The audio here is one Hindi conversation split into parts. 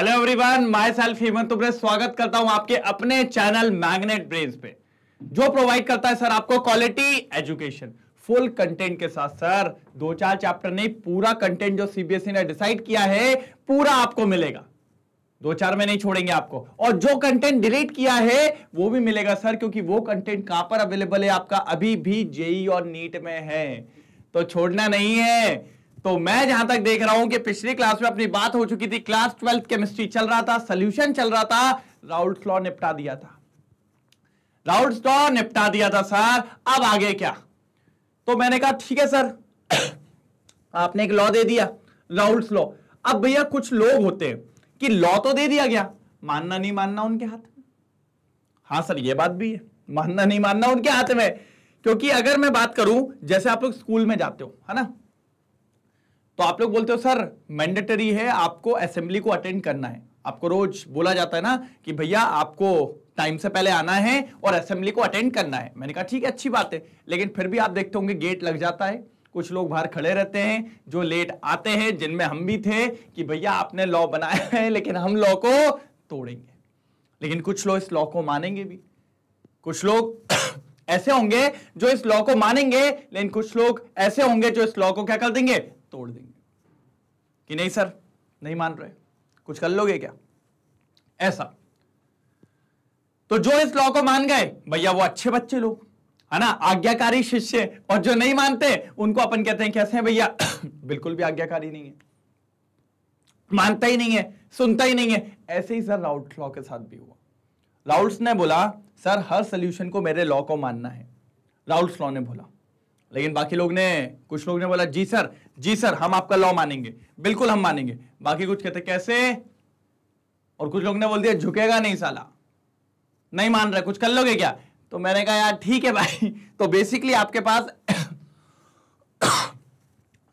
Hello everyone myself Hemant तुम्हें स्वागत करता हूं आपके अपने चैनल मैग्नेट ब्रेन पे जो प्रोवाइड करता है सर आपको क्वालिटी एजुकेशन फुल कंटेंट के साथ सर दो चार चैप्टर नहीं पूरा कंटेंट जो सीबीएसई ने डिसाइड किया है पूरा आपको मिलेगा दो चार में नहीं छोड़ेंगे आपको और जो कंटेंट डिलीट किया है वो भी मिलेगा सर क्योंकि वो कंटेंट कहां पर अवेलेबल है आपका अभी भी जेई और नीट में है तो छोड़ना नहीं है तो मैं जहां तक देख रहा हूं कि पिछली क्लास में अपनी बात हो चुकी थी क्लास ट्वेल्थ केमिस्ट्री चल रहा था सोल्यूशन चल रहा था राउल लॉ निपटा दिया था राउल लॉ निपटा दिया था सर अब आगे क्या तो मैंने कहा ठीक है सर आपने एक लॉ दे दिया राउल लॉ अब भैया कुछ लोग होते हैं कि लॉ तो दे दिया गया मानना नहीं मानना उनके हाथ में हाँ सर यह बात भी है मानना नहीं मानना उनके हाथ में क्योंकि अगर मैं बात करूं जैसे आप लोग स्कूल में जाते हो है ना तो आप लोग बोलते हो सर मैंडेटरी है आपको असेंबली को अटेंड करना है आपको रोज बोला जाता है ना कि भैया आपको टाइम से पहले आना है और असेंबली को अटेंड करना है मैंने कहा ठीक है अच्छी बात है लेकिन फिर भी आप देखते होंगे गेट लग जाता है कुछ लोग बाहर खड़े रहते हैं जो लेट आते हैं जिनमें हम भी थे कि भैया आपने लॉ बनाया है लेकिन हम लॉ को तोड़ेंगे लेकिन कुछ लोग इस लॉ को मानेंगे भी कुछ लोग ऐसे होंगे जो इस लॉ को मानेंगे लेकिन कुछ लोग ऐसे होंगे जो इस लॉ को क्या कर देंगे तोड़ देंगे कि नहीं सर नहीं मान रहे कुछ कर लोगे क्या ऐसा तो जो इस लॉ को मान गए भैया वो अच्छे बच्चे लोग है ना आज्ञाकारी शिष्य और जो नहीं मानते उनको अपन कहते हैं कैसे हैं भैया बिल्कुल भी आज्ञाकारी नहीं है मानता ही नहीं है सुनता ही नहीं है ऐसे ही सर राउट लॉ के साथ भी हुआ राउल्स ने बोला सर हर सोल्यूशन को मेरे लॉ को मानना है राउल्स लॉ ने बोला लेकिन बाकी लोग ने कुछ लोग ने बोला जी सर जी सर हम आपका लॉ मानेंगे बिल्कुल हम मानेंगे बाकी कुछ कहते कैसे और कुछ लोग ने बोल दिया झुकेगा नहीं साला नहीं मान रहा कुछ कर लोगे क्या तो मैंने कहा यार ठीक है भाई तो बेसिकली आपके पास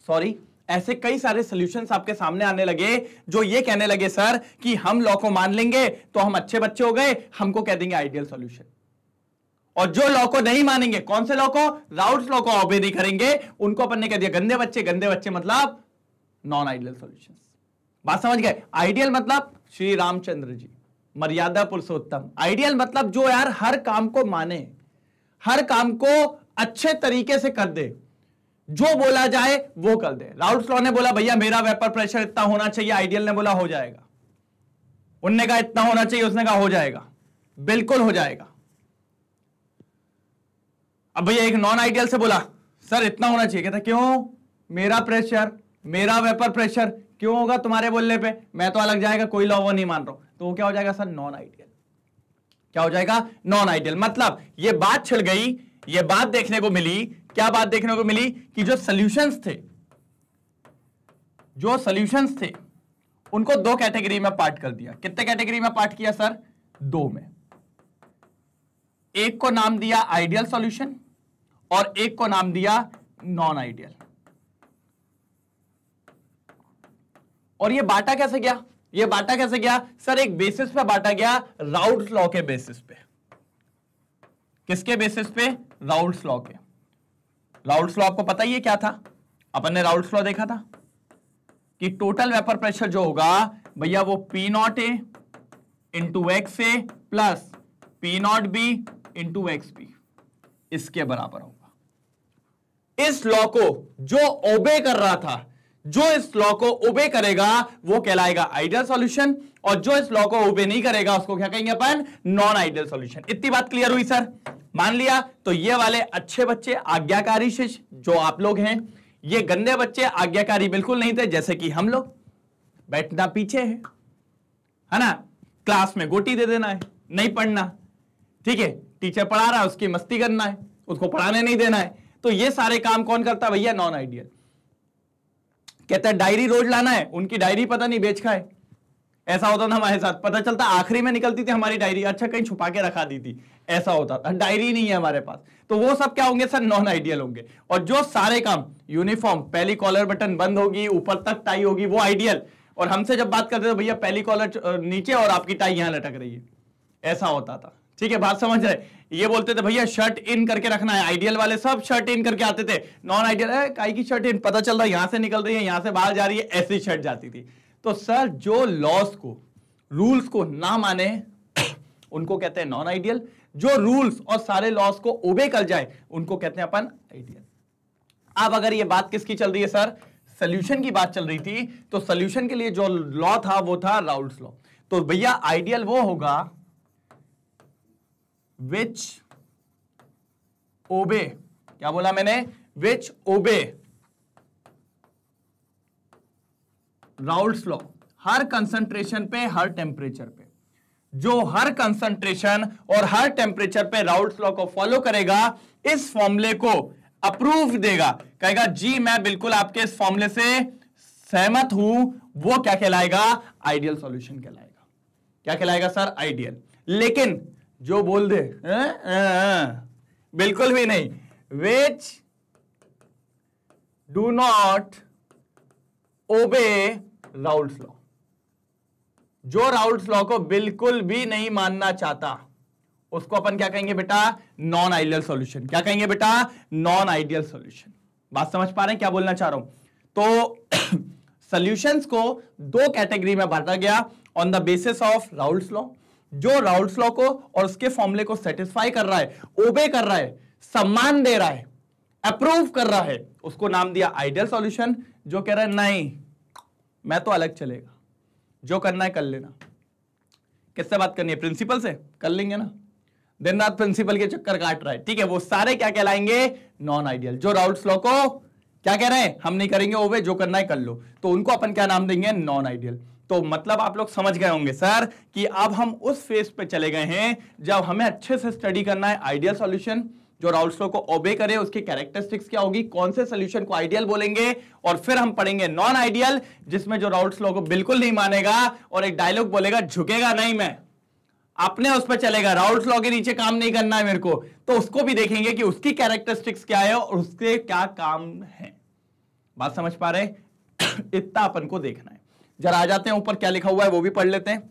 सॉरी ऐसे कई सारे सोल्यूशन आपके सामने आने लगे जो ये कहने लगे सर कि हम लॉ को मान लेंगे तो हम अच्छे बच्चे हो गए हमको कह देंगे आइडियल सोल्यूशन और जो लॉ को नहीं मानेंगे कौन से लॉ को राउट लॉ को ऑबे नहीं करेंगे उनको अपन ने कह दिया गंदे बच्चे गंदे बच्चे मतलब नॉन आइडियल सोल्यूशन बात समझ गए आइडियल मतलब श्री रामचंद्र जी मर्यादा पुरुषोत्तम आइडियल मतलब जो यार हर काम को माने हर काम को अच्छे तरीके से कर दे जो बोला जाए वो कर दे राउट लॉ ने बोला भैया मेरा वेपर प्रेशर इतना होना चाहिए आइडियल ने बोला हो जाएगा उनने कहा इतना होना चाहिए उसने कहा हो जाएगा बिल्कुल हो जाएगा अब भैया एक नॉन आइडियल से बोला सर इतना होना चाहिए कहता क्यों मेरा प्रेशर मेरा वेपर प्रेशर क्यों होगा तुम्हारे बोलने पे मैं तो अलग जाएगा कोई लॉ वो नहीं मान रहा तो वो क्या हो जाएगा सर नॉन आइडियल क्या हो जाएगा नॉन आइडियल मतलब ये बात छिल गई ये बात देखने को मिली क्या बात देखने को मिली कि जो सोल्यूशन थे जो सोल्यूशन थे उनको दो कैटेगरी में पार्ट कर दिया कितने कैटेगरी में पार्ट किया सर दो में एक को नाम दिया आइडियल सोल्यूशन और एक को नाम दिया नॉन आइडियल और ये बांटा कैसे गया ये बांटा कैसे गया सर एक बेसिस पे बांटा गया राउड लॉ के बेसिस पे किसके बेसिस पे राउड लॉ के राउड लॉ आपको पता ही है क्या था अपन ने राउड लॉ देखा था कि टोटल वेपर प्रेशर जो होगा भैया वो P not A into X A plus P not B into X B इसके बराबर होगा इस लॉ को जो ओबे कर रहा था जो इस लॉ को ओबे करेगा वो कहलाएगा आइडियल सॉल्यूशन और जो इस लॉ को ओबे नहीं करेगा उसको क्या कहेंगे अपन नॉन आइडियल सॉल्यूशन इतनी बात क्लियर हुई सर मान लिया तो ये वाले अच्छे बच्चे आज्ञाकारी शिष्य जो आप लोग हैं ये गंदे बच्चे आज्ञाकारी बिल्कुल नहीं थे जैसे कि हम लोग बैठना पीछे है है ना क्लास में गोटी दे देना है नहीं पढ़ना ठीक है टीचर पढ़ा रहा है उसकी मस्ती करना है उसको पढ़ाने नहीं देना है तो ये सारे काम कौन करता है भैया नॉन आइडियल कहता है डायरी रोज लाना है उनकी डायरी पता नहीं बेच खाए ऐसा होता था हमारे साथ पता चलता आखिरी में निकलती थी हमारी डायरी अच्छा कहीं छुपा के रखा दी थी ऐसा होता था डायरी नहीं है हमारे पास तो वो सब क्या होंगे सर नॉन आइडियल होंगे और जो सारे काम यूनिफॉर्म पहली कॉलर बटन बंद होगी ऊपर तक टाई होगी वो आइडियल और हमसे जब बात करते थे भैया पहली कॉलर नीचे और आपकी टाई यहां लटक रही है ऐसा होता था ठीक है बात समझ रहे ये बोलते थे भैया शर्ट इन करके रखना है आइडियल वाले सब शर्ट इन करके आते थे नॉन आइडियल है काई की शर्ट इन पता चल रहा है यहां से निकल रही है यहां से बाहर जा रही है ऐसी शर्ट जाती थी तो सर जो लॉस को रूल्स को ना माने उनको कहते हैं नॉन आइडियल जो रूल्स और सारे लॉस को ओबे कर जाए उनको कहते हैं अपन आइडियल अब अगर ये बात किसकी चल रही है सर सोल्यूशन की बात चल रही थी तो सोल्यूशन के लिए जो लॉ था वो था राउल्स लॉ तो भैया आइडियल वो होगा विच ओबे क्या बोला मैंने विच ओबे राउल्स लॉ हर कंसंट्रेशन पे हर टेम्परेचर पे जो हर कंसंट्रेशन और हर टेम्परेचर पे राउल्स लॉ को फॉलो करेगा इस फॉर्मूले को अप्रूव देगा कहेगा जी मैं बिल्कुल आपके इस फॉर्मूले से सहमत हूं वो क्या कहलाएगा आइडियल सॉल्यूशन कहलाएगा क्या कहलाएगा सर आइडियल लेकिन जो बोल दे हाँ, हाँ, हाँ। बिल्कुल भी नहीं which do not obey Raoult's law जो राउल्स लॉ को बिल्कुल भी नहीं मानना चाहता उसको अपन क्या कहेंगे बेटा नॉन आइडियल सॉल्यूशन क्या कहेंगे बेटा नॉन आइडियल सॉल्यूशन बात समझ पा रहे हैं क्या बोलना चाह रहा हूं तो सॉल्यूशंस को दो कैटेगरी में बांटा गया on the basis of Raoult's law जो राउल्स लॉ को और उसके फॉर्मुले को सेटिस्फाई कर रहा है ओबे कर रहा है सम्मान दे रहा है अप्रूव कर रहा है उसको नाम दिया आइडियल सॉल्यूशन जो कह रहा है नहीं मैं तो अलग चलेगा जो करना है कर लेना किससे बात करनी है प्रिंसिपल से कर लेंगे ना दिन रात प्रिंसिपल के चक्कर काट रहा है ठीक है वो सारे क्या कहलाएंगे नॉन आइडियल जो राउल्स लॉ को क्या कह रहे हैं हम नहीं करेंगे ओबे जो करना है कर लो तो उनको अपन क्या नाम देंगे नॉन आइडियल तो मतलब आप लोग समझ गए होंगे सर कि अब हम उस फेज पे चले गए हैं जब हमें अच्छे से स्टडी करना है आइडियल सॉल्यूशन जो राउल्सो को ओबे करे उसकी कैरेक्टरिस्टिक्स क्या होगी कौन से सोल्यूशन को आइडियल बोलेंगे और फिर हम पढ़ेंगे नॉन आइडियल जिसमें जो राउल्सो को बिल्कुल नहीं मानेगा और एक डायलॉग बोलेगा झुकेगा नहीं मैं अपने उस पर चलेगा राउल्स लॉ के नीचे काम नहीं करना है मेरे को तो उसको भी देखेंगे कि उसकी कैरेक्टरिस्टिक्स क्या है और उसके क्या काम है बात समझ पा रहे इतना अपन को देखना है जरा आ जाते हैं ऊपर क्या लिखा हुआ है वो भी पढ़ लेते हैं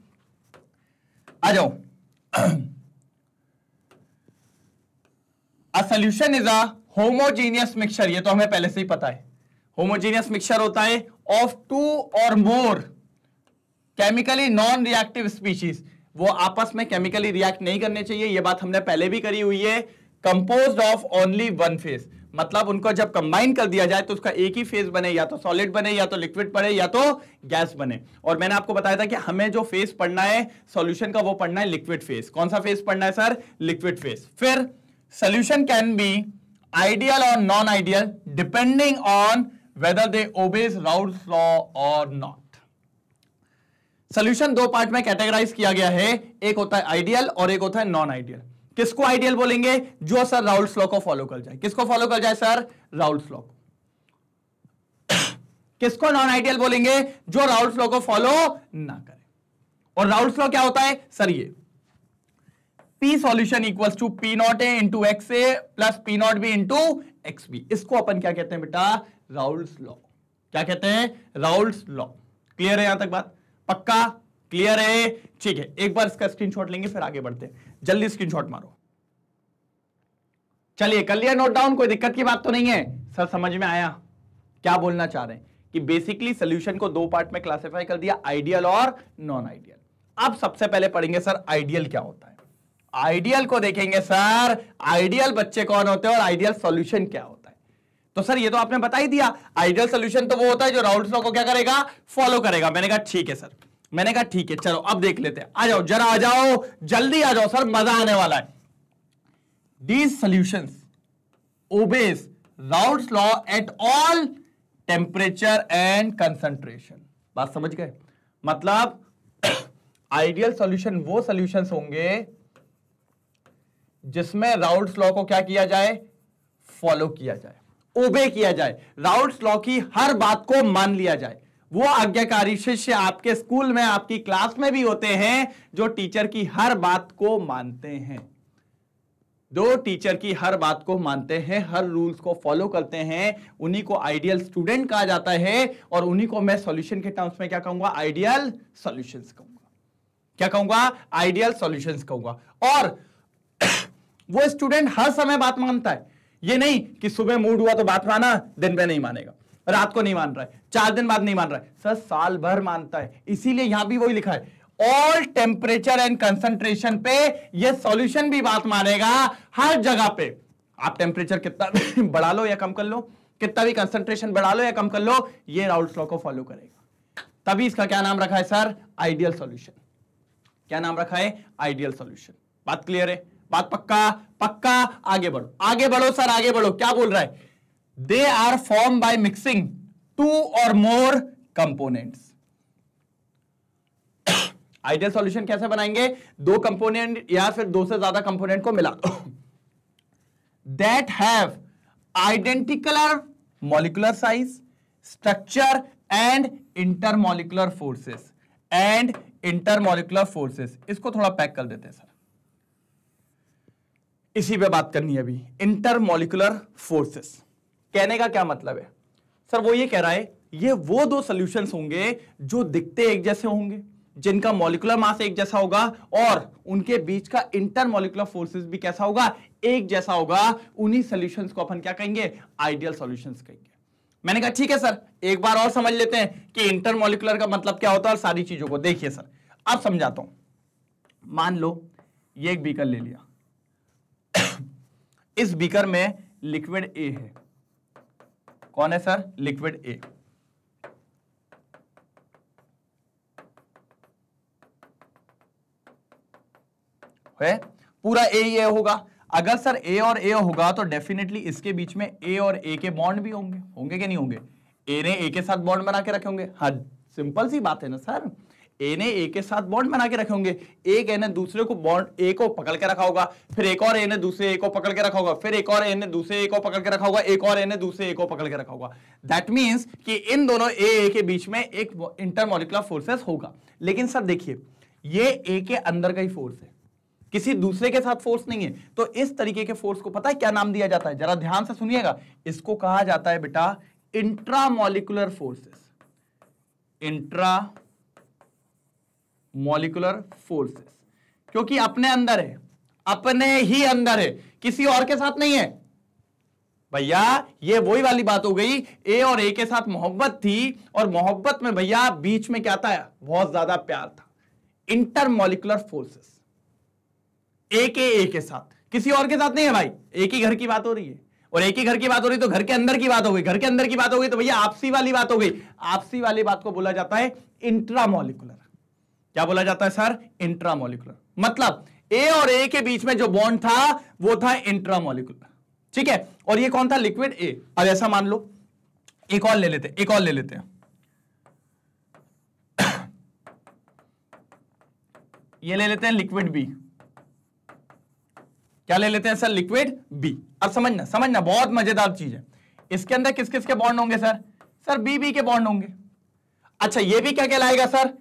आ जाओ a solution is a homogeneous mixture ये तो हमें पहले से ही पता है होमोजीनियस मिक्सचर होता है ऑफ टू और more chemically non reactive species वो आपस में केमिकली रिएक्ट नहीं करने चाहिए ये बात हमने पहले भी करी हुई है composed of only one phase मतलब उनको जब कंबाइन कर दिया जाए तो उसका एक ही फेज बने या तो सॉलिड बने या तो लिक्विड बने या तो गैस बने और मैंने आपको बताया था कि हमें जो फेज पढ़ना है सॉल्यूशन का वो पढ़ना है लिक्विड फेज कौन सा फेज पढ़ना है सर लिक्विड फेज फिर सोल्यूशन कैन बी आइडियल और non ideal depending on whether they obey Raoult law और नॉट सोल्यूशन दो पार्ट में कैटेगराइज किया गया है एक होता है आइडियल और एक होता है नॉन आइडियल किसको आइडियल बोलेंगे जो सर राउल स्लॉ को फॉलो कर जाए किसको फॉलो कर जाए सर स्लॉ को किसको नॉन आइडियल बोलेंगे जो राउल स्लॉ को फॉलो ना करे और राउल स्लॉ क्या होता है सर ये P solution equals to P not A into X A plus P not B into X B इसको अपन क्या कहते हैं बेटा राउल्स लॉ क्या कहते हैं राउल्स लॉ क्लियर है यहां तक बात पक्का क्लियर है ठीक है एक बार इसका स्क्रीनशॉट लेंगे फिर आगे बढ़ते हैं जल्दी स्क्रीनशॉट मारो चलिए कर लिया नोट डाउन कोई दिक्कत की बात तो नहीं है सर समझ में आया क्या बोलना चाह रहे हैं कि बेसिकली सोल्यूशन को दो पार्ट में क्लासिफाई कर दिया आइडियल और नॉन आइडियल अब सबसे पहले पढ़ेंगे सर आइडियल क्या होता है आइडियल को देखेंगे सर आइडियल बच्चे कौन होते हैं और आइडियल सोल्यूशन क्या होता है तो सर ये तो आपने बता ही दिया आइडियल सोल्यूशन तो वो होता है जो राउल्स को क्या करेगा फॉलो करेगा मैंने कहा ठीक है सर मैंने कहा ठीक है चलो अब देख लेते हैं आ जाओ जरा आ जाओ जल्दी आ जाओ सर मजा आने वाला है these solutions obeys Raoult's law at all temperature and concentration. बात समझ गए मतलब आइडियल सॉल्यूशन वो सॉल्यूशंस होंगे जिसमें राउट लॉ को क्या किया जाए फॉलो किया जाए ओबे किया जाए राउट लॉ की हर बात को मान लिया जाए वो आज्ञाकारी शिष्य आपके स्कूल में आपकी क्लास में भी होते हैं जो टीचर की हर बात को मानते हैं दो टीचर की हर बात को मानते हैं हर रूल्स को फॉलो करते हैं उन्हीं को आइडियल स्टूडेंट कहा जाता है और उन्हीं को मैं सॉल्यूशन के टर्म्स में क्या कहूंगा आइडियल सॉल्यूशंस कहूंगा क्या कहूंगा आइडियल सॉल्यूशंस कहूंगा और वो स्टूडेंट हर समय बात मानता है ये नहीं कि सुबह मूड हुआ तो बात माना दिन में नहीं मानेगा रात को नहीं मान रहा है चार दिन बाद नहीं मान रहा है सर साल भर मानता है इसीलिए यहां भी वही लिखा है ऑल टेम्परेचर एंड कंसंट्रेशन पे ये सॉल्यूशन भी बात मारेगा हर जगह पे आप टेम्परेचर कितना बढ़ा लो या कम कर लो कितना भी कंसंट्रेशन बढ़ा लो या कम कर लो ये राउल स्लॉ को फॉलो करेगा तभी इसका क्या नाम रखा है सर आइडियल सॉल्यूशन क्या नाम रखा है आइडियल सॉल्यूशन बात क्लियर है बात पक्का पक्का आगे बढ़ो आगे बढ़ो सर आगे बढ़ो क्या बोल रहा है they are form by mixing two और मोर कंपोनेंट्स आइडियल सॉल्यूशन कैसे बनाएंगे दो कंपोनेंट या फिर दो से ज्यादा कंपोनेंट को मिला that have identical molecular size structure and intermolecular forces and intermolecular forces इसको थोड़ा पैक कर देते हैं सर इसी पे बात करनी है अभी इंटरमोलिकुलर फोर्सेस कहने का क्या मतलब है सर वो ये कह रहा है ये वो दो सोल्यूशन होंगे जो दिखते एक जैसे होंगे जिनका मॉलिकुलर मास एक जैसा होगा और उनके बीच का इंटर मोलिकुलर फोर्सेस भी कैसा होगा एक जैसा होगा उन्हीं सॉल्यूशंस को अपन क्या कहेंगे आइडियल सॉल्यूशंस कहेंगे मैंने कहा ठीक है सर एक बार और समझ लेते हैं कि इंटर मोलिकुलर का मतलब क्या होता है और सारी चीजों को देखिए सर अब समझाता हूं मान लो ये एक बीकर ले लिया इस बीकर में लिक्विड ए है कौन है सर लिक्विड ए है पूरा ए ही ए होगा अगर सर ए और ए होगा तो डेफिनेटली इसके बीच में ए और ए के बॉन्ड भी होंगे होंगे कि नहीं होंगे ए ने ए के साथ बॉन्ड बना के रखे होंगे हाँ सिंपल सी बात है ना सर ए ने ए के साथ बॉन्ड बना के रखे होंगे एक ए ने दूसरे को बॉन्ड ए को पकड़ के रखा होगा फिर एक और ए ने दूसरे ए को पकड़ के रखा होगा फिर एक और ए ने दूसरे ए को पकड़ के रखा होगा एक और ए ने दूसरे ए को पकड़ के रखा होगा दैट मीन्स कि इन दोनों ए ए के बीच में एक इंटरमोलिकुलर फोर्सेस होगा लेकिन सर देखिए ये ए के अंदर का ही फोर्स है किसी दूसरे के साथ फोर्स नहीं है तो इस तरीके के फोर्स को पता है क्या नाम दिया जाता है जरा ध्यान से सुनिएगा इसको कहा जाता है बेटा intramolecular forces intra molecular forces क्योंकि अपने अंदर है अपने ही अंदर है किसी और के साथ नहीं है भैया ये वही वाली बात हो गई ए और ए के साथ मोहब्बत थी और मोहब्बत में भैया बीच में क्या था बहुत ज्यादा प्यार था इंटरमोलिकुलर फोर्सेस एक ए के साथ किसी और के साथ नहीं है भाई एक ही घर की बात हो रही है और एक ही घर की बात हो रही तो घर के अंदर की बात हो गई घर के अंदर की बात हो गई तो भैया आपसी वाली बात हो गई आपसी वाली बात को बोला जाता है इंट्रामोलिकुलर क्या बोला जाता है सर इंट्रामोलिकुलर मतलब ए और ए के बीच में जो बॉन्ड था वो था इंट्रामोलिकुलर ठीक है और ये कौन था लिक्विड ए अब ऐसा मान लो एक और ले लेते एक और ले लेते हैं ये ले लेते हैं लिक्विड बी क्या ले लेते हैं सर लिक्विड बी अब समझना समझना बहुत मजेदार चीज है इसके अंदर किस किस के बॉन्ड होंगे सर सर बी बी के बॉन्ड होंगे अच्छा ये भी क्या कहलाएगा सर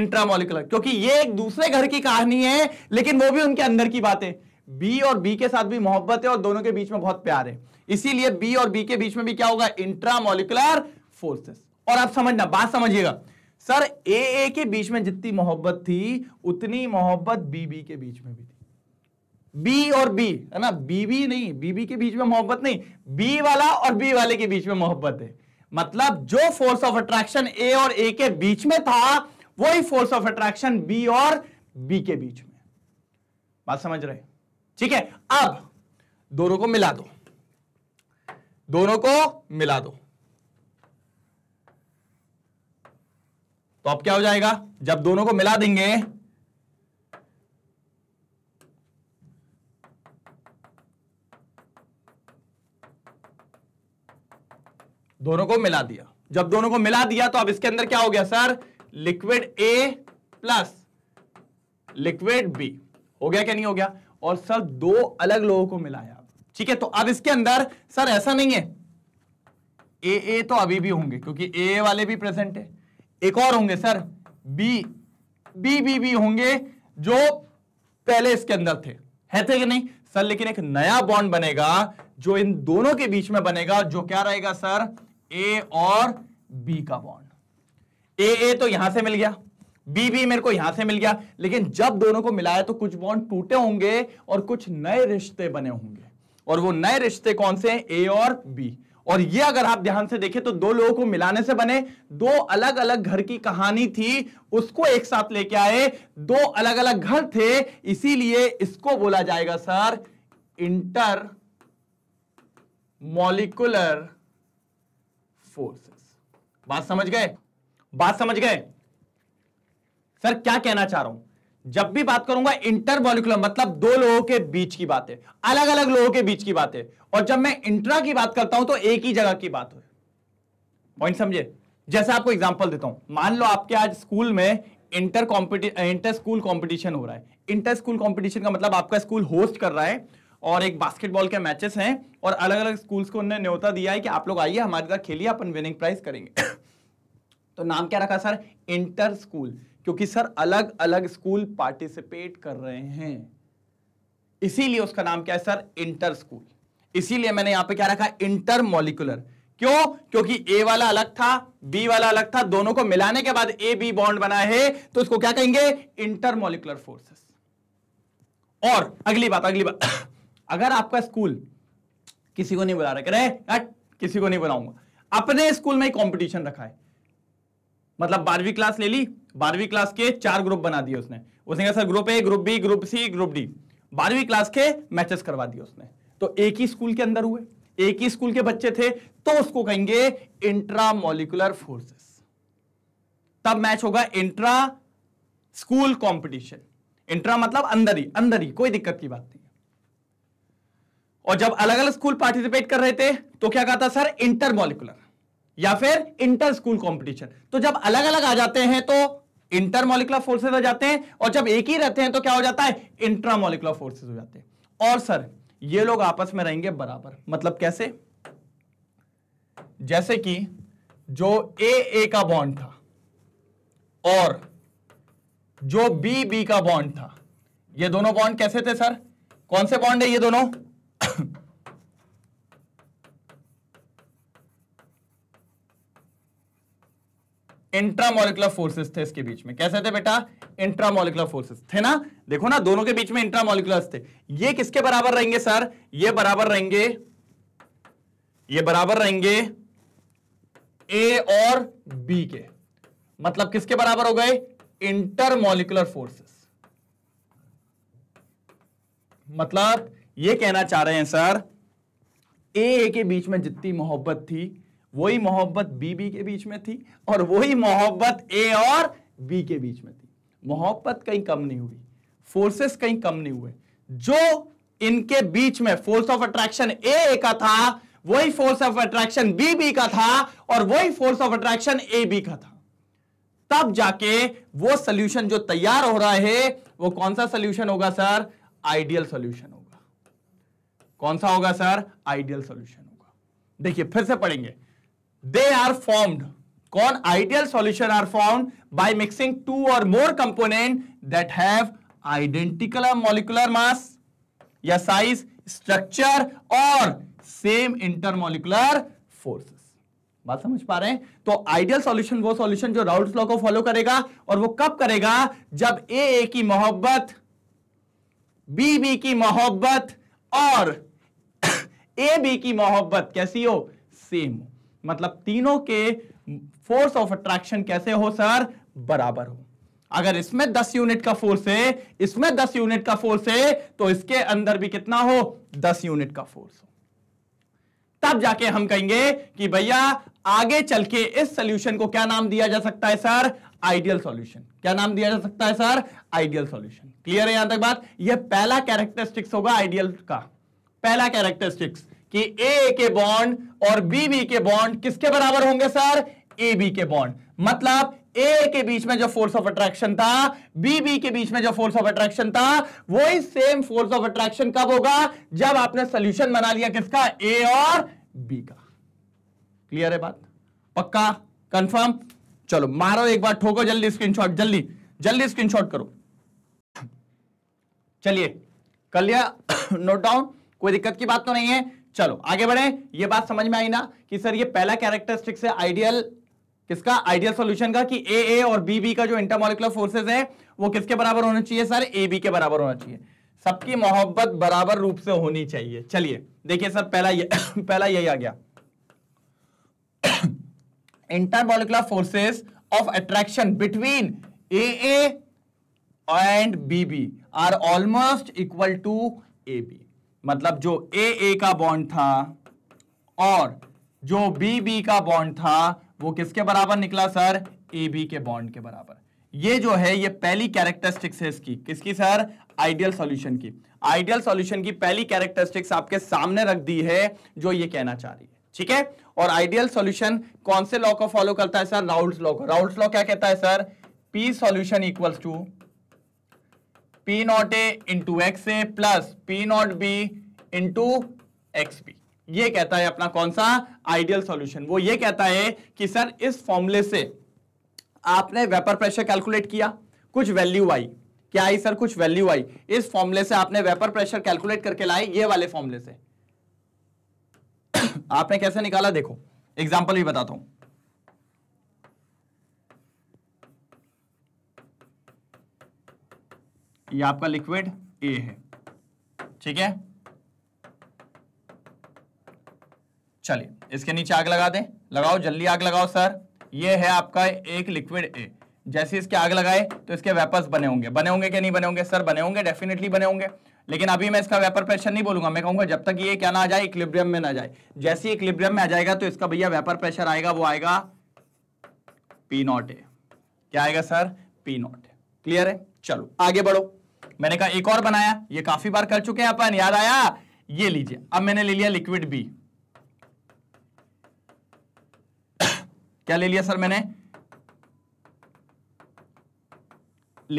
इंट्रामोलिकुलर क्योंकि ये एक दूसरे घर की कहानी है लेकिन वो भी उनके अंदर की बात है बी और बी के साथ भी मोहब्बत है और दोनों के बीच में बहुत प्यार है इसीलिए बी और बी के बीच में भी क्या होगा इंट्रामोलिकुलर फोर्सेस और आप समझना बात समझिएगा सर ए ए के बीच में जितनी मोहब्बत थी उतनी मोहब्बत बी बी के बीच में भी थी बी और बी है ना बीबी नहीं बीबी के बीच में मोहब्बत नहीं बी वाला और बी वाले के बीच में मोहब्बत है मतलब जो फोर्स ऑफ अट्रैक्शन ए और ए के बीच में था वही फोर्स ऑफ अट्रैक्शन बी और बी के बीच में बात समझ रहे ठीक है अब दोनों को मिला दो दोनों को मिला दो तो अब क्या हो जाएगा जब दोनों को मिला देंगे दोनों को मिला दिया जब दोनों को मिला दिया तो अब इसके अंदर क्या हो गया sir liquid A plus liquid B हो गया क्या नहीं हो गया और सर दो अलग लोगों को मिलाया ठीक है तो अब इसके अंदर सर ऐसा नहीं है ए ए तो अभी भी होंगे क्योंकि ए वाले भी प्रेजेंट है एक और होंगे sir B B B B होंगे जो पहले इसके अंदर थे है थे कि नहीं सर लेकिन एक नया बॉन्ड बनेगा जो इन दोनों के बीच में बनेगा जो क्या रहेगा सर ए और बी का बॉन्ड ए ए तो यहां से मिल गया बी बी मेरे को यहां से मिल गया लेकिन जब दोनों को मिलाया तो कुछ बॉन्ड टूटे होंगे और कुछ नए रिश्ते बने होंगे और वो नए रिश्ते कौन से हैं ए और बी और ये अगर आप ध्यान से देखें तो दो लोगों को मिलाने से बने दो अलग अलग घर की कहानी थी उसको एक साथ लेके आए दो अलग अलग घर थे इसीलिए इसको बोला जाएगा सर इंटर मॉलिकुलर फोर्सेस बात समझ गए बात समझ गए सर क्या कहना चाह रहा हूं जब भी बात करूंगा इंटरमोलिकुलर मतलब दो लोगों के बीच की बात है अलग अलग लोगों के बीच की बात है और जब मैं इंट्रा की बात करता हूं तो एक ही जगह की बात हो पॉइंट समझे जैसे आपको एग्जांपल देता हूं मान लो आपके आज स्कूल में inter competition inter school competition हो रहा है इंटर स्कूल कॉम्पिटिशन का मतलब आपका स्कूल होस्ट कर रहा है और एक बास्केटबॉल के मैचेस हैं और अलग अलग स्कूल्स को उन्होंने न्योता दिया है कि आप लोग आइए हमारे साथ खेलिए अपन विनिंग प्राइज करेंगे तो नाम क्या रखा सर इंटर स्कूल क्योंकि सर अलग अलग स्कूल पार्टिसिपेट कर रहे हैं इसीलिए उसका नाम क्या है सर इंटर स्कूल इसीलिए मैंने यहां पे क्या रखा इंटर मोलिकुलर क्यों क्योंकि ए वाला अलग था बी वाला अलग था दोनों को मिलाने के बाद ए बी बॉन्ड बना है तो इसको क्या कहेंगे इंटर मोलिकुलर फोर्सेस और अगली बात अगली बात अगर आपका स्कूल किसी को नहीं बुला रहा अरे किसी को नहीं बुलाऊंगा अपने स्कूल में कॉम्पिटिशन रखा है मतलब बारहवीं क्लास ले ली बारहवीं क्लास के चार ग्रुप बना दिए उसने उसने कहा sir group A group B group C group D बारहवीं क्लास के मैचेस करवा दिए उसने तो एक ही स्कूल के अंदर हुए एक ही स्कूल के बच्चे थे तो उसको कहेंगे इंट्रामोलिकुलर फोर्सेस तब मैच होगा इंट्रा स्कूल कंपटीशन इंट्रा मतलब अंदर ही अंदर ही कोई दिक्कत की बात नहीं और जब अलग अलग स्कूल पार्टिसिपेट कर रहे थे तो क्या कहा था सर इंटर मोलिकुलर या फिर इंटर स्कूल कॉम्पिटिशन तो जब अलग अलग आ जाते हैं तो इंटर मोलिकुलर फोर्सेज आ जाते हैं और जब एक ही रहते हैं तो क्या हो जाता है मोलिकुलर फोर्सेज हो जाते हैं और सर ये लोग आपस में रहेंगे बराबर मतलब कैसे जैसे कि जो ए ए का बॉन्ड था और जो बी बी का बॉन्ड था ये दोनों बॉन्ड कैसे थे सर कौन से बॉन्ड है ये दोनों इंट्रामोलिकुलर फोर्सेस थे इसके बीच में कैसे थे बेटा इंट्रामोलिकुलर फोर्सेस थे ना देखो ना दोनों के बीच में इंट्रामोलिकुलर्स थे ये किसके बराबर रहेंगे सर ये बराबर रहेंगे ये बराबर रहेंगे ए और बी के मतलब किसके बराबर हो गए इंटरमोलिकुलर फोर्सेस मतलब ये कहना चाह रहे हैं सर ए ए के बीच में जितनी मोहब्बत थी वही मोहब्बत बी बी के बीच में थी और वही मोहब्बत ए और बी के बीच में थी मोहब्बत कहीं कम नहीं हुई फोर्सेस कहीं कम नहीं हुए जो इनके बीच में force of attraction A A का था वही force of attraction B B का था और वही force of attraction A B का था तब जाके वो सोल्यूशन जो तैयार हो रहा है वो कौन सा सोल्यूशन होगा सर आइडियल सोल्यूशन कौन सा होगा सर आइडियल सॉल्यूशन होगा देखिए फिर से पढ़ेंगे दे आर फॉर्म्ड कौन ideal solution are formed by mixing two और more component that have identical molecular mass या साइज स्ट्रक्चर और सेम इंटरमोलिकुलर फोर्सेस बात समझ पा रहे हैं तो आइडियल सॉल्यूशन वो सॉल्यूशन जो राउल्ट लॉ को फॉलो करेगा और वो कब करेगा जब ए ए की मोहब्बत बी बी की मोहब्बत और ए बी की मोहब्बत कैसी हो सेम हो मतलब तीनों के फोर्स ऑफ अट्रैक्शन कैसे हो सर बराबर हो अगर इसमें 10 यूनिट का फोर्स है इसमें 10 यूनिट का फोर्स है तो इसके अंदर भी कितना हो 10 यूनिट का फोर्स हो तब जाके हम कहेंगे कि भैया आगे चल के इस सोल्यूशन को क्या नाम दिया जा सकता है सर आइडियल सॉल्यूशन क्या नाम दिया जा सकता है सर आइडियल सॉल्यूशन क्लियर है यहां तक बात यह पहला कैरेक्टरिस्टिक्स होगा आइडियल का पहला कैरेक्टरिस्टिक्स कि ए के बॉन्ड और बी बी के बॉन्ड किसके बराबर होंगे सर ए बी के बॉन्ड मतलब ए के बीच में जो फोर्स ऑफ अट्रैक्शन था बी बी के बीच में जो फोर्स ऑफ अट्रैक्शन था वही सेम फोर्स ऑफ अट्रैक्शन कब होगा जब आपने सोल्यूशन बना लिया किसका ए और बी का क्लियर है बात पक्का कंफर्म चलो मारो एक बार ठोको जल्दी स्क्रीनशॉट जल्दी जल्दी स्क्रीनशॉट करो चलिए कर लिया नोट डाउन कोई दिक्कत की बात तो नहीं है चलो आगे बढ़े ये बात समझ में आई ना कि सर ये पहला कैरेक्टरिस्टिक्स है आइडियल किसका आइडियल सॉल्यूशन का कि ए ए और बी बी का जो इंटरमोलिकुलर फोर्सेज है वो किसके बराबर होना चाहिए सर ए बी के बराबर होना चाहिए सबकी मोहब्बत बराबर रूप से होनी चाहिए चलिए देखिए सर पहला ये पहला यही आ गया attraction between A A and B B are almost equal to A B मतलब जो ए का बॉन्ड था और जो बी का बॉन्ड था वो किसके बराबर निकला सर ए बी के बॉन्ड के बराबर ये जो है ये पहली कैरेक्टरिस्टिक्स है इसकी किसकी सर आइडियल सॉल्यूशन की आइडियल सॉल्यूशन की पहली कैरेक्टरिस्टिक्स आपके सामने रख दी है जो ये कहना चाह रही है ठीक है और आइडियल सॉल्यूशन कौन से लॉ को फॉलो करता है सर राउल्स लॉ को राउल लॉ क्या कहता है sir P solution equals to P not A into X A plus P not B into X B ये कहता है अपना कौन सा आइडियल सॉल्यूशन वो ये कहता है कि सर इस फॉर्मूले से आपने वेपर प्रेशर कैलकुलेट किया कुछ वैल्यू आई क्या आई सर कुछ वैल्यू आई इस फॉर्मूले से आपने वेपर प्रेशर कैलकुलेट करके लाए ये वाले फॉर्मूले से आपने कैसे निकाला देखो एग्जाम्पल भी बताता हूं ये आपका लिक्विड ए है ठीक है चलिए इसके नीचे आग लगा दें लगाओ जल्दी आग लगाओ सर ये है आपका एक लिक्विड ए जैसे इसके आग लगाए तो इसके वेपर्स बने होंगे बने होंगे कि नहीं बने होंगे सर बने होंगे डेफिनेटली बने होंगे लेकिन अभी मैं इसका वेपर प्रेशर नहीं बोलूंगा मैं कहूंगा जब तक ये क्या ना आ जाए इक्लिब्रियम में ना जाए जैसे इक्लिब्रियम में आ जाएगा तो इसका भैया वेपर प्रेशर आएगा वो आएगा पी नॉट ए क्या आएगा सर पी नॉट क्लियर है चलो आगे बढ़ो मैंने कहा एक और बनाया ये काफी बार कर चुके हैं अपन याद आया ये लीजिए अब मैंने ले लिया लिक्विड बी क्या ले लिया सर मैंने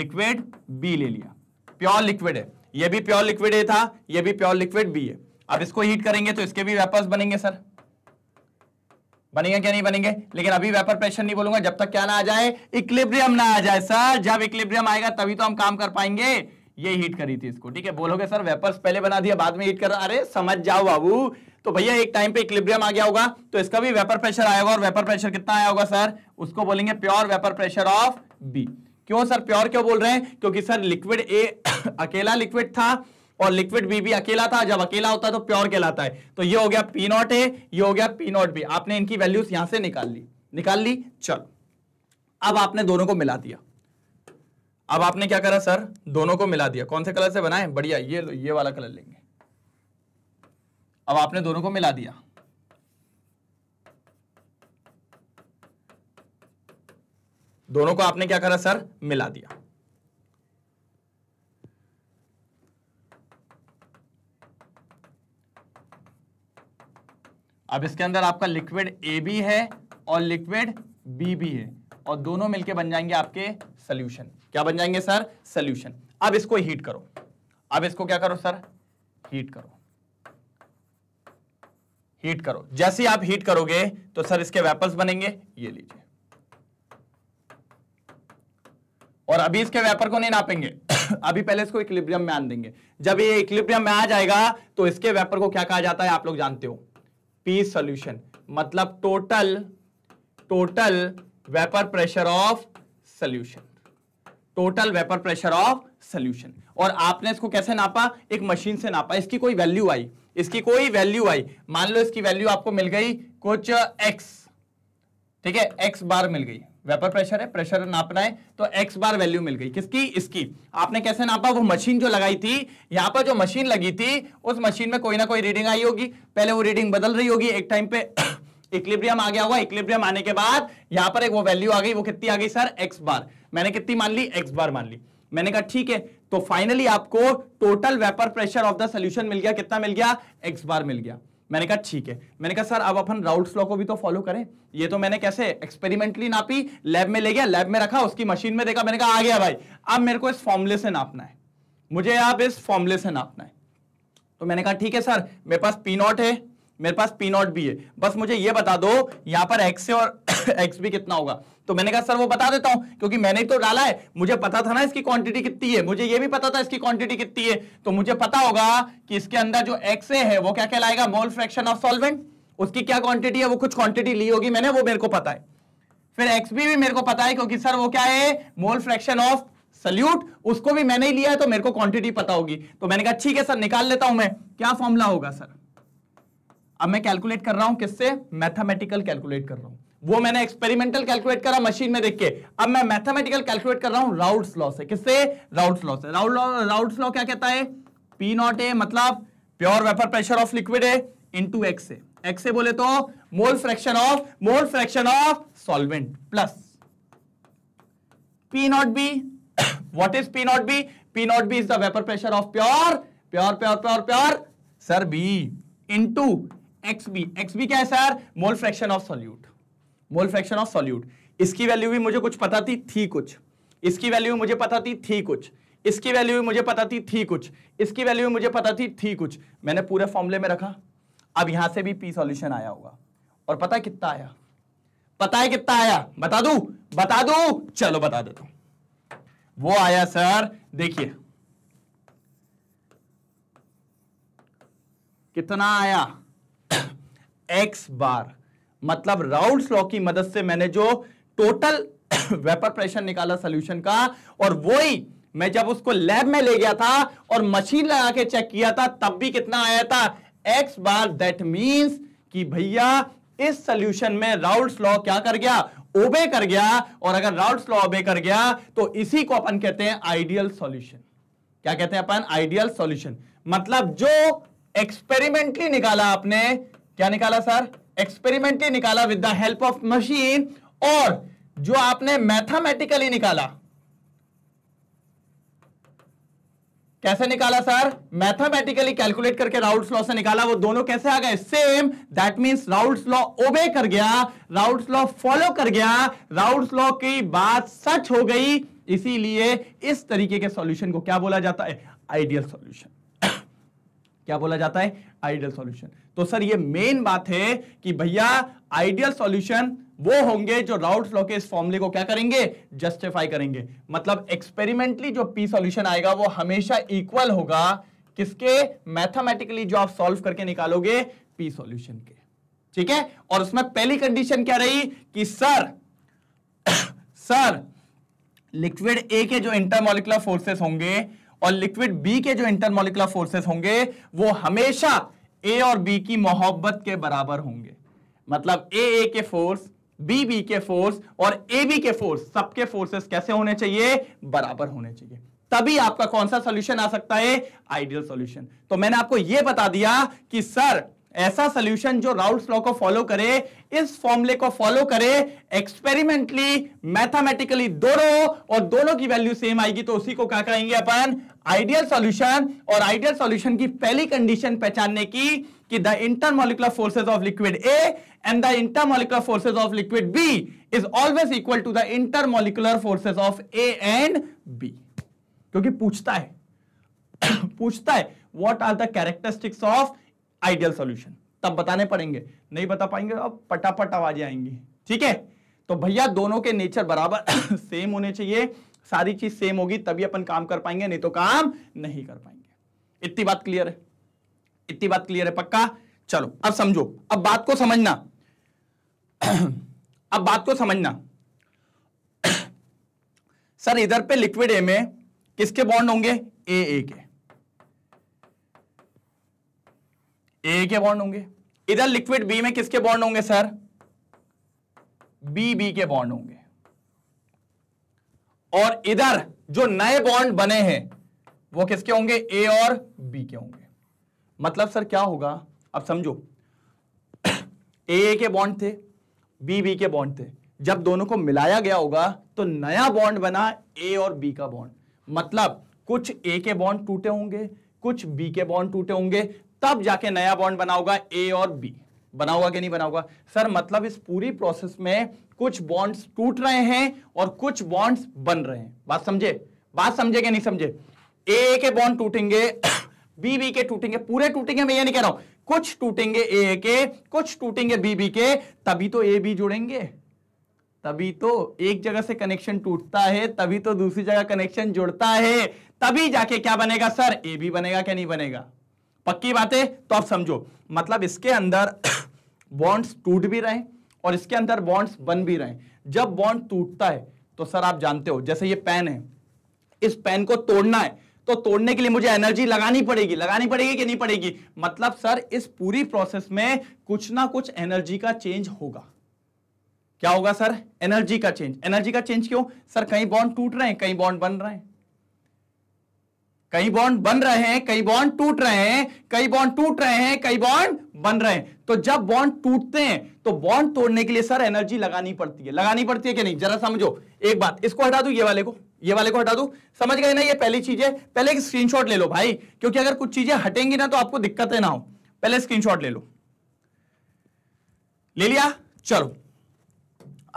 लिक्विड बी ले लिया प्योर लिक्विड है ये भी प्योर लिक्विड ए था ये भी प्योर लिक्विड बी है अब इसको हीट करेंगे तो इसके भी वेपर्स बनेंगे सर बनेंगे क्या नहीं बनेंगे लेकिन अभी वेपर प्रेशर नहीं बोलूंगा जब तक क्या ना आ जाए इक्लिब्रियम ना आ जाए सर जब इक्लिब्रियम आएगा तभी तो हम काम कर पाएंगे ये हीट करी थी इसको ठीक है बोलोगे सर वेपर्स पहले बना दिया बाद में हीट कर अरे समझ जाओ बाबू तो भैया एक टाइम पे इक्लिब्रियम आ गया होगा तो इसका भी वेपर प्रेशर आएगा और वेपर प्रेशर कितना आया होगा सर उसको बोलेंगे pure vapour pressure of B क्यों सर प्योर क्यों बोल रहे हैं क्योंकि सर लिक्विड ए अकेला लिक्विड था और लिक्विड बी भी अकेला था जब अकेला होता है तो प्योर कहलाता है तो ये हो गया पी नॉट ए ये हो गया पी नॉट बी आपने इनकी वैल्यूज यहां से निकाल ली निकाल ली चलो अब आपने दोनों को मिला दिया अब आपने क्या करा सर दोनों को मिला दिया कौन से कलर से बनाए बढ़िया ये ये वाला कलर लेंगे अब आपने दोनों को मिला दिया दोनों को आपने क्या करा सर मिला दिया अब इसके अंदर आपका लिक्विड ए भी है और लिक्विड बी भी है और दोनों मिलके बन जाएंगे आपके सल्यूशन क्या बन जाएंगे सर सल्यूशन अब इसको हीट करो अब इसको क्या करो सर हीट करो हीट करो जैसे आप हीट करोगे तो सर इसके वेपर्स बनेंगे ये लीजिए और अभी इसके वेपर को नहीं नापेंगे अभी पहले इसको इक्लिब्रियम में आन देंगे जब ये इक्लिब्रियम में आ जाएगा तो इसके वेपर को क्या कहा जाता है आप लोग जानते हो पी सोल्यूशन मतलब total total vapour pressure of solution total vapour pressure of solution और आपने इसको कैसे नापा एक मशीन से नापा इसकी कोई वैल्यू आई इसकी कोई वैल्यू आई मान लो इसकी वैल्यू आपको मिल गई कुछ एक्स ठीक है एक्स बार मिल गई वेपर प्रेशर है प्रेशर नापना है तो एक्स बार वैल्यू मिल गई किसकी इसकी आपने कैसे नापा वो मशीन जो लगाई थी यहां पर जो मशीन लगी थी उस मशीन में कोई ना कोई रीडिंग आई होगी पहले वो रीडिंग बदल रही होगी एक टाइम पे इक्लिब्रियम आ गया होगा इक्लिब्रियम आने के बाद यहां पर एक वो वैल्यू आ गई वो कितनी आ गई सर एक्स बार मैंने कितनी मान ली एक्स बार मान ली मैंने कहा ठीक है तो फाइनली आपको total vapour pressure of the solution मिल गया कितना मिल गया एक्स बार मिल गया मैंने कहा ठीक है मैंने कहा सर अब अपन राउल्ट लॉ को भी तो फॉलो करें ये तो मैंने कैसे एक्सपेरिमेंटली नापी लैब में ले गया लैब में रखा उसकी मशीन में देखा मैंने कहा आ गया भाई अब मेरे को इस फॉर्मुले से नापना है मुझे आप इस फॉर्मुले से नापना है तो मैंने कहा ठीक है सर मेरे पास पी नॉट है मेरे पास पी नॉट भी है बस मुझे ये बता दो यहाँ पर एक्स और एक्स भी कितना होगा तो मैंने कहा सर वो बता देता हूं क्योंकि मैंने तो डाला है मुझे पता था ना इसकी क्वांटिटी कितनी है मुझे ये भी पता था इसकी क्वांटिटी कितनी है तो मुझे पता होगा कि इसके अंदर जो एक्स है वो क्या कहलाएगा मोल फ्रैक्शन ऑफ सॉल्वेंट उसकी क्या क्वांटिटी है वो कुछ क्वांटिटी ली होगी मैंने वो मेरे को पता है फिर एक्सबी भी मेरे को पता है क्योंकि सर वो क्या है मोल फ्रैक्शन ऑफ सल्यूट उसको भी मैंने ही लिया है तो मेरे को क्वांटिटी पता होगी तो मैंने कहा ठीक है सर निकाल लेता हूं मैं क्या फॉर्मूला होगा सर अब मैं कैलकुलेट कर रहा हूं किससे मैथमेटिकल कैलकुलेट कर रहा हूं वो मैंने एक्सपेरिमेंटल कैलकुलेट करा मशीन में देख के अब मैं मैथमेटिकल कैलकुलेट कर रहा हूं राउट्स लॉ से किससे राउट लॉ से राउट लॉ क्या कहता है पी नॉट ए मतलब pure vapour pressure of liquid into X X A बोले तो mole fraction of mole fraction of solvent plus P not B what is P not B P not B is the vapour pressure of pure pure pure pure pure sir B to X B X B क्या है sir mole fraction of solute mole fraction of solute इसकी वैल्यू भी मुझे कुछ पता थी थी कुछ इसकी वैल्यू भी मुझे पता थी थी कुछ इसकी वैल्यू भी मुझे पता थी थी कुछ इसकी वैल्यू भी मुझे पता थी थी कुछ मैंने पूरे फॉर्मूले में रखा अब यहां से भी पी सॉल्यूशन आया होगा और पता है कितना आया पता है कितना आया बता दू बता दू चलो बता देता हूं वो आया सर देखिए कितना आया एक्स बार मतलब राउंड लॉ की मदद से मैंने जो टोटल वेपर प्रेशर निकाला सोल्यूशन का और वही मैं जब उसको लैब में ले गया था और मशीन लगा के चेक किया था तब भी कितना आया था एक्स बार दैट मीन्स कि भैया इस सोल्यूशन में राउल्ट लॉ क्या कर गया ओबे कर गया और अगर राउल्ट लॉ ओबे कर गया तो इसी को अपन कहते हैं आइडियल सोल्यूशन क्या कहते हैं अपन आइडियल सोल्यूशन मतलब जो एक्सपेरिमेंटली निकाला आपने क्या निकाला सर एक्सपेरिमेंटली निकाला with the help of machine और जो आपने मैथमेटिकली निकाला कैसे निकाला सर मैथमेटिकली कैलकुलेट करके राउल्ट लॉ से निकाला वो दोनों कैसे आ गए same that means Raoult law obey कर गया राउल्ट लॉ फॉलो कर गया राउल्ट लॉ की बात सच हो गई इसीलिए इस तरीके के सॉल्यूशन को क्या बोला जाता है आइडियल सॉल्यूशन क्या बोला जाता है आइडियल सॉल्यूशन तो सर ये मेन बात है कि भैया आइडियल सॉल्यूशन वो होंगे जो राउट लॉ के इस फॉर्मूले को क्या करेंगे जस्टिफाई करेंगे मतलब एक्सपेरिमेंटली जो पी सॉल्यूशन आएगा वो हमेशा इक्वल होगा किसके मैथमेटिकली जो आप सॉल्व करके निकालोगे पी सॉल्यूशन के ठीक है और उसमें पहली कंडीशन क्या रही कि सर सर लिक्विड ए के जो इंटरमोलिकुलर फोर्सेस होंगे और लिक्विड बी के जो इंटरमोलिकुलर फोर्सेस होंगे वो हमेशा ए और बी की मोहब्बत के बराबर होंगे मतलब ए ए के फोर्स बी बी के फोर्स और ए बी के फोर्स सबके फोर्सेस कैसे होने चाहिए बराबर होने चाहिए तभी आपका कौन सा सॉल्यूशन आ सकता है आइडियल सॉल्यूशन तो मैंने आपको यह बता दिया कि सर ऐसा सोल्यूशन जो राउल्स लॉ को फॉलो करे इस फॉर्मुले को फॉलो करे एक्सपेरिमेंटली मैथमेटिकली दोनों और दोनों की वैल्यू सेम आएगी तो उसी को क्या कहेंगे अपन आइडियल सॉल्यूशन और आइडियल सॉल्यूशन की पहली कंडीशन पहचानने की कि the intermolecular forces of liquid A and the intermolecular forces of liquid B is always equal to the intermolecular forces of A and B क्योंकि पूछता है पूछता है what are the characteristics of ideal solution तब बताने पड़ेंगे नहीं बता पाएंगे अब पटापट आवाजें आएंगी ठीक है तो भैया दोनों के नेचर बराबर सेम होने चाहिए सारी चीज सेम होगी तभी अपन काम कर पाएंगे नहीं तो काम नहीं कर पाएंगे इतनी बात क्लियर है इतनी बात क्लियर है पक्का चलो अब समझो अब बात को समझना अब बात को समझना सर इधर पे लिक्विड ए में किसके बॉन्ड होंगे ए ए के ए के बॉन्ड होंगे इधर लिक्विड बी में किसके बॉन्ड होंगे सर बी बी के बॉन्ड होंगे और इधर जो नए बॉन्ड बने हैं वो किसके होंगे ए और बी के होंगे मतलब सर क्या होगा अब समझो ए के बॉन्ड थे बी बी के बॉन्ड थे जब दोनों को मिलाया गया होगा तो नया बॉन्ड बना ए और बी का बॉन्ड मतलब कुछ ए के बॉन्ड टूटे होंगे कुछ बी के बॉन्ड टूटे होंगे तब जाके नया बॉन्ड बना होगा ए और बी बना होगा कि नहीं बना होगा सर मतलब इस पूरी प्रोसेस में कुछ बॉन्ड्स टूट रहे हैं और कुछ बॉन्ड्स बन रहे हैं बात समझे बात समझे कि नहीं समझे ए के बॉन्ड टूटेंगे बी बी के टूटेंगे पूरे टूटेंगे मैं ये नहीं कह रहा हूं कुछ टूटेंगे ए के कुछ टूटेंगे बी बी के तभी तो ए बी जुड़ेंगे तभी तो एक जगह से कनेक्शन टूटता है तभी तो दूसरी जगह कनेक्शन जुड़ता है तभी जाके क्या बनेगा सर ए बी बनेगा क्या नहीं बनेगा पक्की बात है तो आप समझो मतलब इसके अंदर बॉन्ड्स टूट भी रहे और इसके अंदर बॉन्ड्स बन भी रहे जब बॉन्ड टूटता है तो सर आप जानते हो जैसे ये पेन है इस पेन को तोड़ना है तो तोड़ने के लिए मुझे एनर्जी लगानी पड़ेगी लगानी पड़ेगी कि नहीं पड़ेगी मतलब सर इस पूरी प्रोसेस में कुछ ना कुछ एनर्जी का चेंज होगा क्या होगा सर एनर्जी का चेंज एनर्जी का चेंज क्यों सर कहीं बॉन्ड टूट रहे हैं कहीं बॉन्ड बन रहे हैं कई बॉन्ड बन रहे हैं कई बॉन्ड टूट रहे हैं कई बॉन्ड टूट रहे हैं कई बॉन्ड बन रहे हैं तो जब बॉन्ड टूटते हैं तो बॉन्ड तोड़ने के लिए सर एनर्जी लगानी पड़ती है लगानी पड़ती है कि नहीं जरा समझो एक बात इसको हटा दू ये वाले को ये वाले को हटा दू समझ गए ना ये पहली चीज है पहले एक स्क्रीनशॉट ले लो भाई क्योंकि अगर कुछ चीजें हटेंगी ना तो आपको दिक्कतें ना हो पहले स्क्रीनशॉट ले लो ले लिया चलो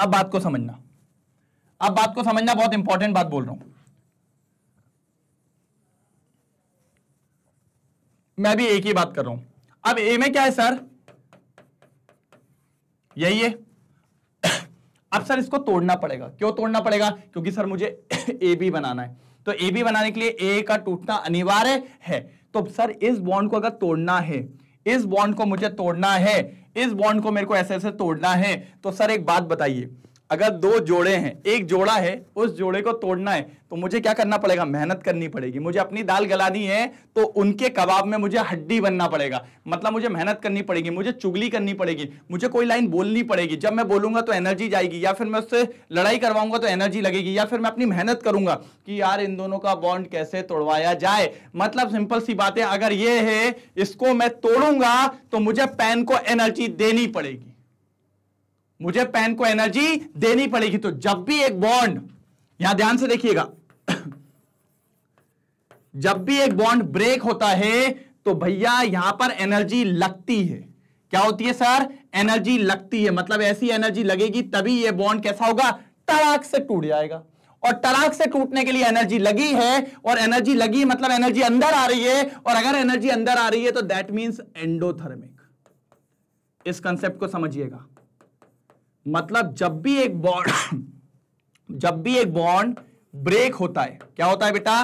अब बात को समझना अब बात को समझना बहुत इंपॉर्टेंट बात बोल रहा हूं मैं भी ए की बात कर रहा हूं अब ए में क्या है सर यही है अब सर इसको तोड़ना पड़ेगा क्यों तोड़ना पड़ेगा क्योंकि सर मुझे ए बी बनाना है तो ए बी बनाने के लिए ए का टूटना अनिवार्य है तो सर इस बॉन्ड को अगर तोड़ना है इस बॉन्ड को मुझे तोड़ना है इस बॉन्ड को मेरे को ऐसे ऐसे तोड़ना है तो सर एक बात बताइए अगर दो जोड़े हैं एक जोड़ा है उस जोड़े को तोड़ना है तो मुझे क्या करना पड़ेगा मेहनत करनी पड़ेगी मुझे अपनी दाल गलानी है तो उनके कबाब में मुझे हड्डी बनना पड़ेगा मतलब मुझे मेहनत करनी पड़ेगी मुझे चुगली करनी पड़ेगी मुझे कोई लाइन बोलनी पड़ेगी जब मैं बोलूंगा तो एनर्जी जाएगी या फिर मैं उससे लड़ाई करवाऊंगा तो एनर्जी लगेगी या फिर मैं अपनी मेहनत करूंगा कि यार इन दोनों का बॉन्ड कैसे तोड़वाया जाए मतलब सिंपल सी बात है अगर ये है इसको मैं तोड़ूंगा तो मुझे पेन को एनर्जी देनी पड़ेगी मुझे पेन को एनर्जी देनी पड़ेगी तो जब भी एक बॉन्ड यहां ध्यान से देखिएगा जब भी एक बॉन्ड ब्रेक होता है तो भैया यहां पर एनर्जी लगती है क्या होती है सर एनर्जी लगती है मतलब ऐसी एनर्जी लगेगी तभी यह बॉन्ड कैसा होगा तड़ाक से टूट जाएगा और तड़ाक से टूटने के लिए एनर्जी लगी है और एनर्जी लगी मतलब एनर्जी अंदर आ रही है और अगर एनर्जी अंदर आ रही है तो दैट मीन्स एंडोथर्मिक इस कंसेप्ट को समझिएगा मतलब जब भी एक बॉन्ड जब भी एक बॉन्ड ब्रेक होता है क्या होता है बेटा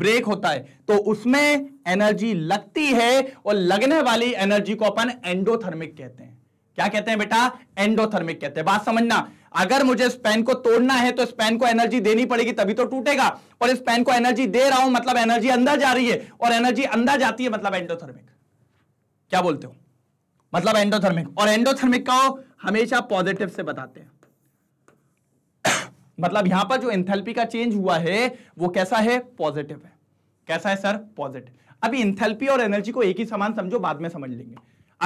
ब्रेक होता है तो उसमें एनर्जी लगती है और लगने वाली एनर्जी को अपन एंडोथर्मिक कहते हैं क्या कहते हैं बेटा एंडोथर्मिक कहते हैं बात समझना अगर मुझे स्पेन को तोड़ना है तो स्पेन को एनर्जी देनी पड़ेगी तभी तो टूटेगा और इस पेन को एनर्जी दे रहा हूं मतलब एनर्जी अंदर जा रही है और एनर्जी अंदर जाती है मतलब एंडोथर्मिक क्या बोलते हो मतलब एंडोथर्मिक और एंडोथर्मिक का हमेशा पॉजिटिव से बताते हैं मतलब यहां पर जो इंथेल्पी का चेंज हुआ है वो कैसा है पॉजिटिव है कैसा है सर पॉजिटिव अभी इंथेल्पी और एनर्जी को एक ही समान समझो बाद में समझ लेंगे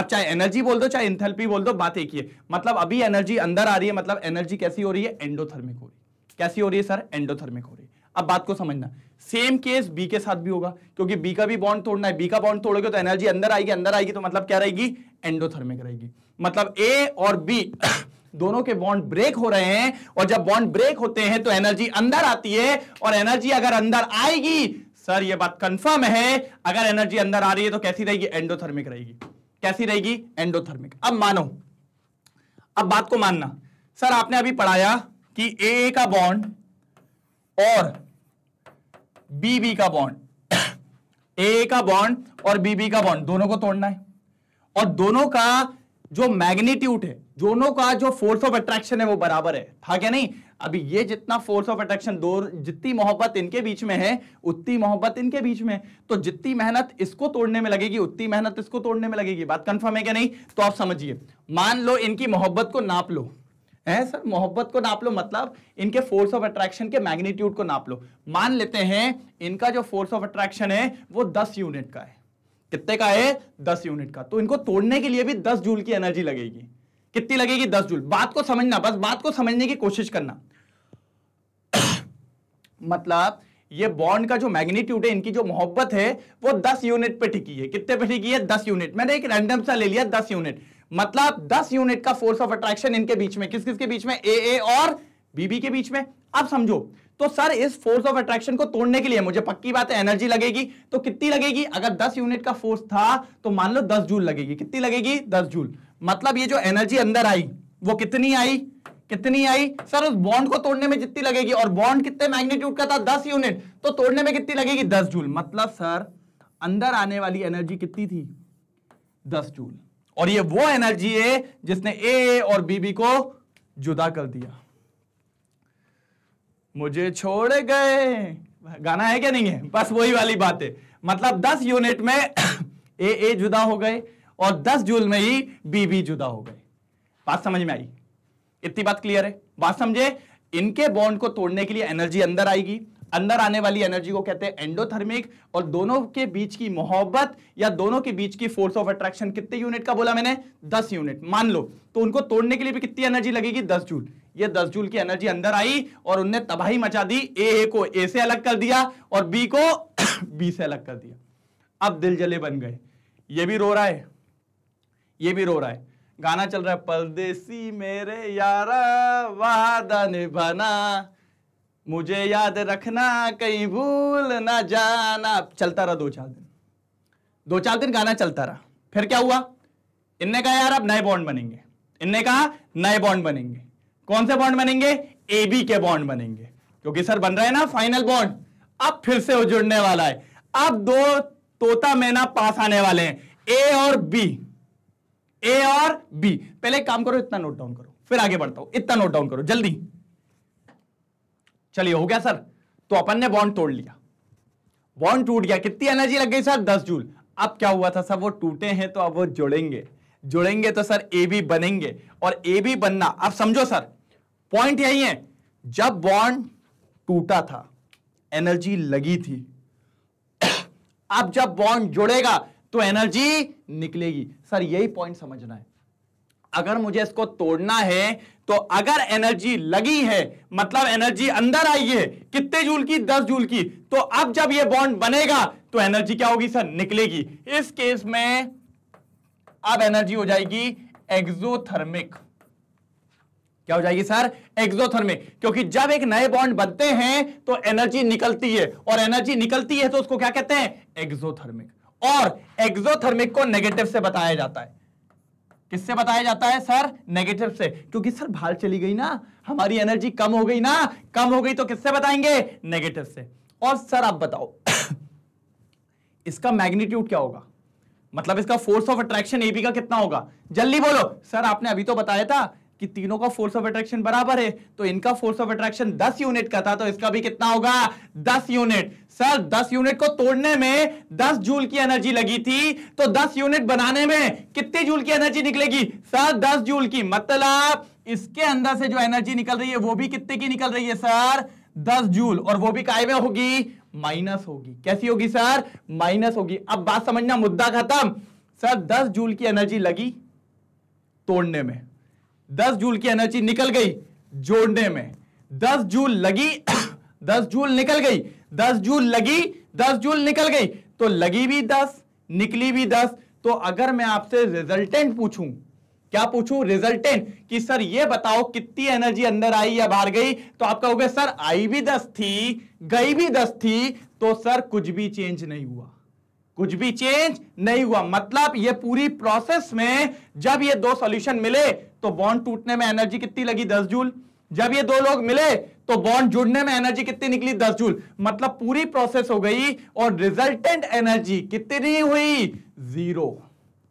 अब चाहे एनर्जी बोल दो चाहे इंथेल्पी बोल दो बात एक ही है मतलब अभी एनर्जी अंदर आ रही है मतलब एनर्जी कैसी हो रही है एंडोथर्मिक हो रही है कैसी हो रही है सर एंडोथर्मिक हो रही है अब बात को समझना सेम केस बी के साथ भी होगा क्योंकि बी का भी बॉन्ड तोड़ना है बी का बॉन्ड तोड़ोगे तो एनर्जी अंदर आएगी अंदर आएगी तो मतलब क्या रहेगी एंडोथर्मिक रहेगी मतलब ए और बी दोनों के बॉन्ड ब्रेक हो रहे हैं और जब बॉन्ड ब्रेक होते हैं तो एनर्जी अंदर आती है और एनर्जी अगर अंदर आएगी सर यह बात कंफर्म है अगर एनर्जी अंदर आ रही है तो कैसी रहेगी एंडोथर्मिक रहेगी कैसी रहेगी एंडोथर्मिक अब मानो अब बात को मानना सर आपने अभी पढ़ाया कि ए का बॉन्ड और बीबी का बॉन्ड ए का बॉन्ड और बीबी का बॉन्ड दोनों को तोड़ना है और दोनों का जो मैग्नीट्यूड है दोनों का जो फोर्स ऑफ अट्रैक्शन है वो बराबर है था क्या नहीं अभी ये जितना फोर्स ऑफ अट्रैक्शन दो जितनी मोहब्बत इनके बीच में है उतनी मोहब्बत इनके बीच में तो जितनी मेहनत इसको तोड़ने में लगेगी उतनी मेहनत इसको तोड़ने में लगेगी बात कंफर्म है क्या नहीं तो आप समझिए मान लो इनकी मोहब्बत को नाप लो है सर मोहब्बत को नाप लो मतलब इनके फोर्स ऑफ अट्रैक्शन के मैग्नीट्यूड को नाप लो मान लेते हैं इनका जो फोर्स ऑफ अट्रैक्शन है वो दस यूनिट का है कितने का है दस यूनिट का तो इनको तोड़ने के लिए भी दस जूल की एनर्जी लगेगी कितनी लगेगी दस जूल बात को समझना बस बात को समझने की कोशिश करना मतलब ये बॉन्ड का जो मैग्नीट्यूड है इनकी जो मोहब्बत है वो दस यूनिट पे टिकी है कितने पे टिकी है दस यूनिट मैंने एक रैंडम सा ले लिया दस यूनिट मतलब 10 यूनिट का फोर्स ऑफ अट्रैक्शन इनके बीच में किस किस के बीच में ए ए और बीबी के बीच में अब समझो तो सर इस फोर्स ऑफ अट्रैक्शन को तोड़ने के लिए मुझे पक्की बात है एनर्जी लगेगी तो कितनी लगेगी अगर 10 यूनिट का फोर्स था तो मान लो 10 जूल लगेगी कितनी लगेगी 10 जूल मतलब ये जो एनर्जी अंदर आई वो कितनी आई कितनी आई सर उस बॉन्ड को तोड़ने में जितनी लगेगी और बॉन्ड कितने मैग्नीट्यूड का था दस यूनिट तो तोड़ने में कितनी लगेगी दस जूल मतलब सर अंदर आने वाली एनर्जी कितनी थी दस जूल और ये वो एनर्जी है जिसने ए और बीबी को जुदा कर दिया मुझे छोड़ गए गाना है क्या नहीं है बस वही वाली बात है मतलब 10 यूनिट में ए ए जुदा हो गए और 10 जूल में ही बी बी जुदा हो गए बात समझ में आई इतनी बात क्लियर है बात समझे इनके बॉन्ड को तोड़ने के लिए एनर्जी अंदर आएगी अंदर आने वाली एनर्जी को कहते हैं एंडोथर्मिक और दोनों के बीच की मोहब्बत या दोनों के बीच की फोर्स ऑफ अट्रैक्शन कितने यूनिट का बोला मैंने दस यूनिट मान लो तो उनको तोड़ने के लिए भी कितनी एनर्जी लगेगी दस जूल ये दस जूल की एनर्जी अंदर आई और उनने तबाही मचा दी ए को ए से अलग कर दिया और बी को बी से अलग कर दिया अब दिल जले बन गए ये भी रो रहा है ये भी रो रहा है गाना चल रहा है परदेसी मेरे यारा वादा निभाना मुझे याद रखना कहीं भूल ना जाना चलता रहा दो चार दिन दो चार दिन गाना चलता रहा फिर क्या हुआ इनने कहा यार अब नए बॉन्ड बनेंगे इनने कहा नए बॉन्ड बनेंगे कौन से बॉन्ड बनेंगे ए बी के बॉन्ड बनेंगे क्योंकि सर बन रहे हैं ना फाइनल बॉन्ड अब फिर से वो जुड़ने वाला है अब दो तोता मैना पास आने वाले हैं ए और बी ए और बी पहले काम करो इतना नोट डाउन करो फिर आगे बढ़ता हूं इतना नोट डाउन करो जल्दी चलिए हो गया सर तो अपन ने बॉन्ड तोड़ लिया बॉन्ड टूट गया कितनी एनर्जी लग गई सर दस जूल अब क्या हुआ था सर वो टूटे हैं तो अब वो जुड़ेंगे जुड़ेंगे तो सर ए बी बनेंगे और ए बी बनना अब समझो सर पॉइंट यही है जब बॉन्ड टूटा था एनर्जी लगी थी अब जब बॉन्ड जुड़ेगा तो एनर्जी निकलेगी सर यही पॉइंट समझना है अगर मुझे इसको तोड़ना है तो अगर एनर्जी लगी है मतलब एनर्जी अंदर आई है कितने जूल की दस जूल की तो अब जब ये बॉन्ड बनेगा तो एनर्जी क्या होगी सर निकलेगी इस केस में अब एनर्जी हो जाएगी एक्सोथर्मिक क्या हो जाएगी सर एक्सोथर्मिक क्योंकि जब एक नए बॉन्ड बनते हैं तो एनर्जी निकलती है और एनर्जी निकलती है तो उसको क्या कहते हैं एक्सोथर्मिक और एक्सोथर्मिक को नेगेटिव से बताया जाता है किससे बताया जाता है सर नेगेटिव से क्योंकि सर भाल चली गई ना हमारी एनर्जी कम हो गई ना कम हो गई तो किससे बताएंगे नेगेटिव से और सर आप बताओ इसका मैग्नीट्यूड क्या होगा मतलब इसका फोर्स ऑफ अट्रैक्शन एबी का कितना होगा जल्दी बोलो सर आपने अभी तो बताया था कि तीनों का फोर्स ऑफ अट्रैक्शन बराबर है तो इनका फोर्स ऑफ अट्रैक्शन 10 यूनिट का था तो इसका भी कितना होगा 10 यूनिट सर 10 यूनिट को तोड़ने में 10 जूल की एनर्जी लगी थी तो 10 यूनिट बनाने में कितने जूल की एनर्जी निकलेगी सर 10 जूल की मतलब इसके अंदर से जो एनर्जी निकल रही है वो भी कितने की निकल रही है सर दस जूल और वो भी काय में होगी माइनस होगी कैसी होगी सर माइनस होगी अब बात समझना मुद्दा खत्म सर दस जूल की एनर्जी लगी तोड़ने में 10 जूल की एनर्जी निकल गई जोड़ने में 10 जूल लगी 10 जूल निकल गई 10 जूल लगी 10 जूल निकल गई तो लगी भी 10 निकली भी 10 तो अगर मैं आपसे रिजल्टेंट पूछूं क्या पूछूं रिजल्टेंट कि सर ये बताओ कितनी एनर्जी अंदर आई या बाहर गई तो आप कहोगे सर आई भी 10 थी गई भी 10 थी तो सर कुछ भी चेंज नहीं हुआ कुछ भी चेंज नहीं हुआ मतलब ये पूरी प्रोसेस में जब ये दो सॉल्यूशन मिले तो बॉन्ड टूटने में एनर्जी कितनी लगी दस जूल जब ये दो लोग मिले तो बॉन्ड जुड़ने में एनर्जी कितनी निकली दस जूल मतलब पूरी प्रोसेस हो गई और रिजल्टेंट एनर्जी कितनी हुई जीरो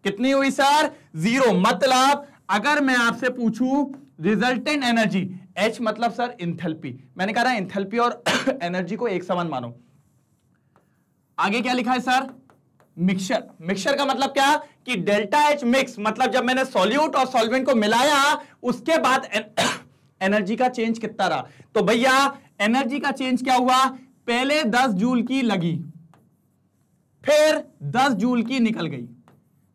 कितनी हुई सर जीरो मतलब अगर मैं आपसे पूछू रिजल्टेंट एनर्जी एच मतलब सर इंथेल्पी मैंने कहा है इंथेल्पी और एनर्जी को एक समान मानो आगे क्या लिखा है सर मिक्सर मिक्सर का मतलब क्या कि डेल्टा एच मिक्स मतलब जब मैंने सॉल्यूट और सॉल्वेंट को मिलाया उसके बाद एनर्जी का चेंज कितना रहा तो भैया एनर्जी का चेंज क्या हुआ पहले 10 जूल की लगी फिर 10 जूल की निकल गई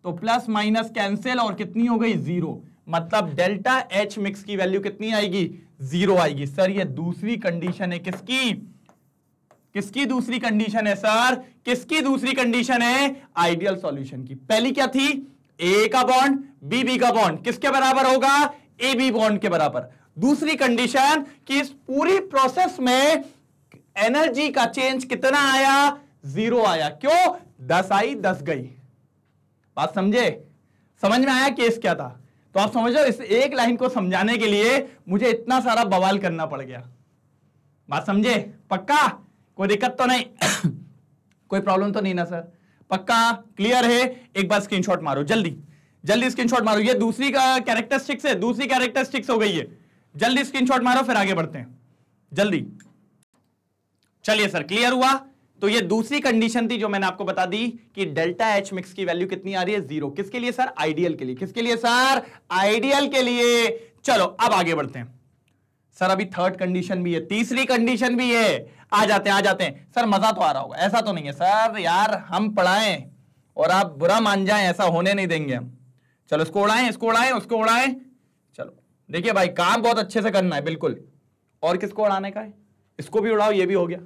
तो प्लस माइनस कैंसिल और कितनी हो गई जीरो मतलब डेल्टा एच मिक्स की वैल्यू कितनी आएगी जीरो आएगी सर ये दूसरी कंडीशन है किसकी किसकी दूसरी कंडीशन है सर किसकी दूसरी कंडीशन है आइडियल सॉल्यूशन की पहली क्या थी ए का बॉन्ड बी बी का बॉन्ड किसके बराबर होगा ए बी बॉन्ड के बराबर दूसरी कंडीशन कि इस पूरी प्रोसेस में एनर्जी का चेंज कितना आया जीरो आया क्यों दस आई दस गई बात समझे समझ में आया केस क्या था तो आप समझो इस एक लाइन को समझाने के लिए मुझे इतना सारा बवाल करना पड़ गया बात समझे पक्का कोई दिक्कत तो नहीं कोई प्रॉब्लम तो नहीं ना सर पक्का क्लियर है एक बार स्क्रीनशॉट मारो जल्दी जल्दी स्क्रीनशॉट मारो ये दूसरी का कैरेक्टरिस्टिक्स है दूसरी कैरेक्टरिस्टिक्स हो गई है जल्दी स्क्रीनशॉट मारो फिर आगे बढ़ते हैं जल्दी चलिए सर क्लियर हुआ तो ये दूसरी कंडीशन थी जो मैंने आपको बता दी कि डेल्टा एच मिक्स की वैल्यू कितनी आ रही है जीरो किसके लिए सर आइडियल के लिए किसके लिए सर आइडियल के लिए चलो अब आगे बढ़ते हैं सर अभी थर्ड कंडीशन भी है तीसरी कंडीशन भी है आ जाते हैं आ जाते हैं सर मजा तो आ रहा होगा ऐसा तो नहीं है सर यार हम पढ़ाएं और आप बुरा मान जाएं ऐसा होने नहीं देंगे हम चलो इसको उड़ाएं इसको उड़ाएं उसको उड़ाएं चलो देखिए भाई काम बहुत अच्छे से करना है बिल्कुल और किसको उड़ाने का है इसको भी उड़ाओ ये भी हो गया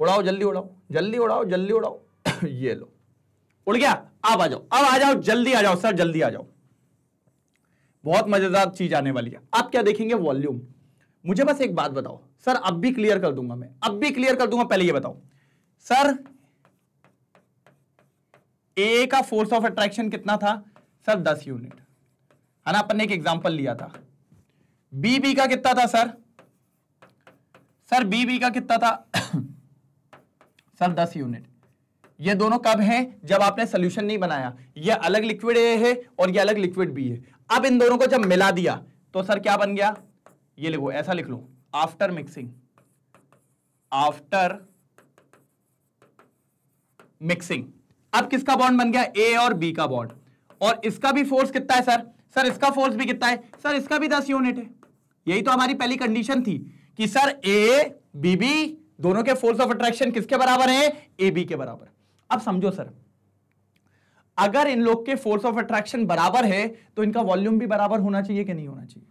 उड़ाओ जल्दी उड़ाओ जल्दी उड़ाओ जल्दी उड़ाओ ये लो उड़ गया अब आ जाओ अब आ जाओ जल्दी आ जाओ सर जल्दी आ जाओ बहुत मजेदार चीज आने वाली है आप क्या देखेंगे वॉल्यूम मुझे बस एक बात बताओ सर अब भी क्लियर कर दूंगा मैं अब भी क्लियर कर दूंगा पहले ये बताओ सर ए का फोर्स ऑफ अट्रैक्शन कितना था सर दस यूनिट है ना अपन ने एक एग्जांपल लिया था बी बी का कितना था सर सर बी बी का कितना था सर दस यूनिट ये दोनों कब हैं जब आपने सोल्यूशन नहीं बनाया ये अलग लिक्विड ए है और ये अलग लिक्विड बी है अब इन दोनों को जब मिला दिया तो सर क्या बन गया ये लिखो ऐसा लिख लो आफ्टर मिक्सिंग आफ्टर मिक्सिंग अब किसका बॉन्ड बन गया ए और बी का बॉन्ड और इसका भी फोर्स कितना है सर सर इसका फोर्स भी कितना है सर इसका भी दस यूनिट है यही तो हमारी पहली कंडीशन थी कि सर ए बीबी दोनों के फोर्स ऑफ अट्रैक्शन किसके बराबर है ए बी के बराबर अब समझो सर अगर इन लोग के फोर्स ऑफ अट्रैक्शन बराबर है तो इनका वॉल्यूम भी बराबर होना चाहिए कि नहीं होना चाहिए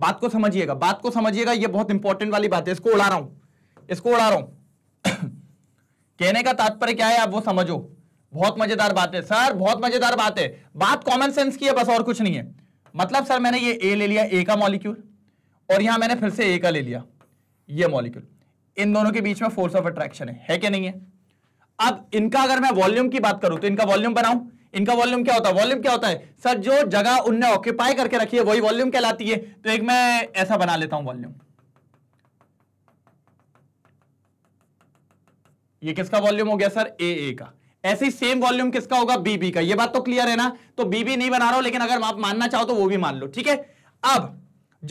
बात को समझिएगा बात को समझिएगा ये बहुत इंपॉर्टेंट वाली बात है इसको उड़ा रहा हूं इसको उड़ा रहा हूं कहने का तात्पर्य क्या है आप वो समझो बहुत मजेदार बात है सर बहुत मजेदार बात है बात कॉमन सेंस की है बस और कुछ नहीं है मतलब सर मैंने ये ए ले लिया ए का मॉलिक्यूल और यहां मैंने फिर से ए का ले लिया ये मॉलिक्यूल इन दोनों के बीच में फोर्स ऑफ अट्रैक्शन है है कि नहीं है अब इनका अगर मैं वॉल्यूम की बात करूं तो इनका वॉल्यूम बनाऊं इनका वॉल्यूम क्या होता है वॉल्यूम क्या होता है सर जो जगह उनने ऑक्यूपाई करके रखी है वही वॉल्यूम कहलाती है तो एक मैं ऐसा बना लेता हूं वॉल्यूम ये किसका वॉल्यूम हो गया सर ए ए का ऐसे ही सेम वॉल्यूम किसका होगा बीबी का ये बात तो क्लियर है ना तो बीबी नहीं बना रहा हूं लेकिन अगर आप मानना चाहो तो वो भी मान लो ठीक है अब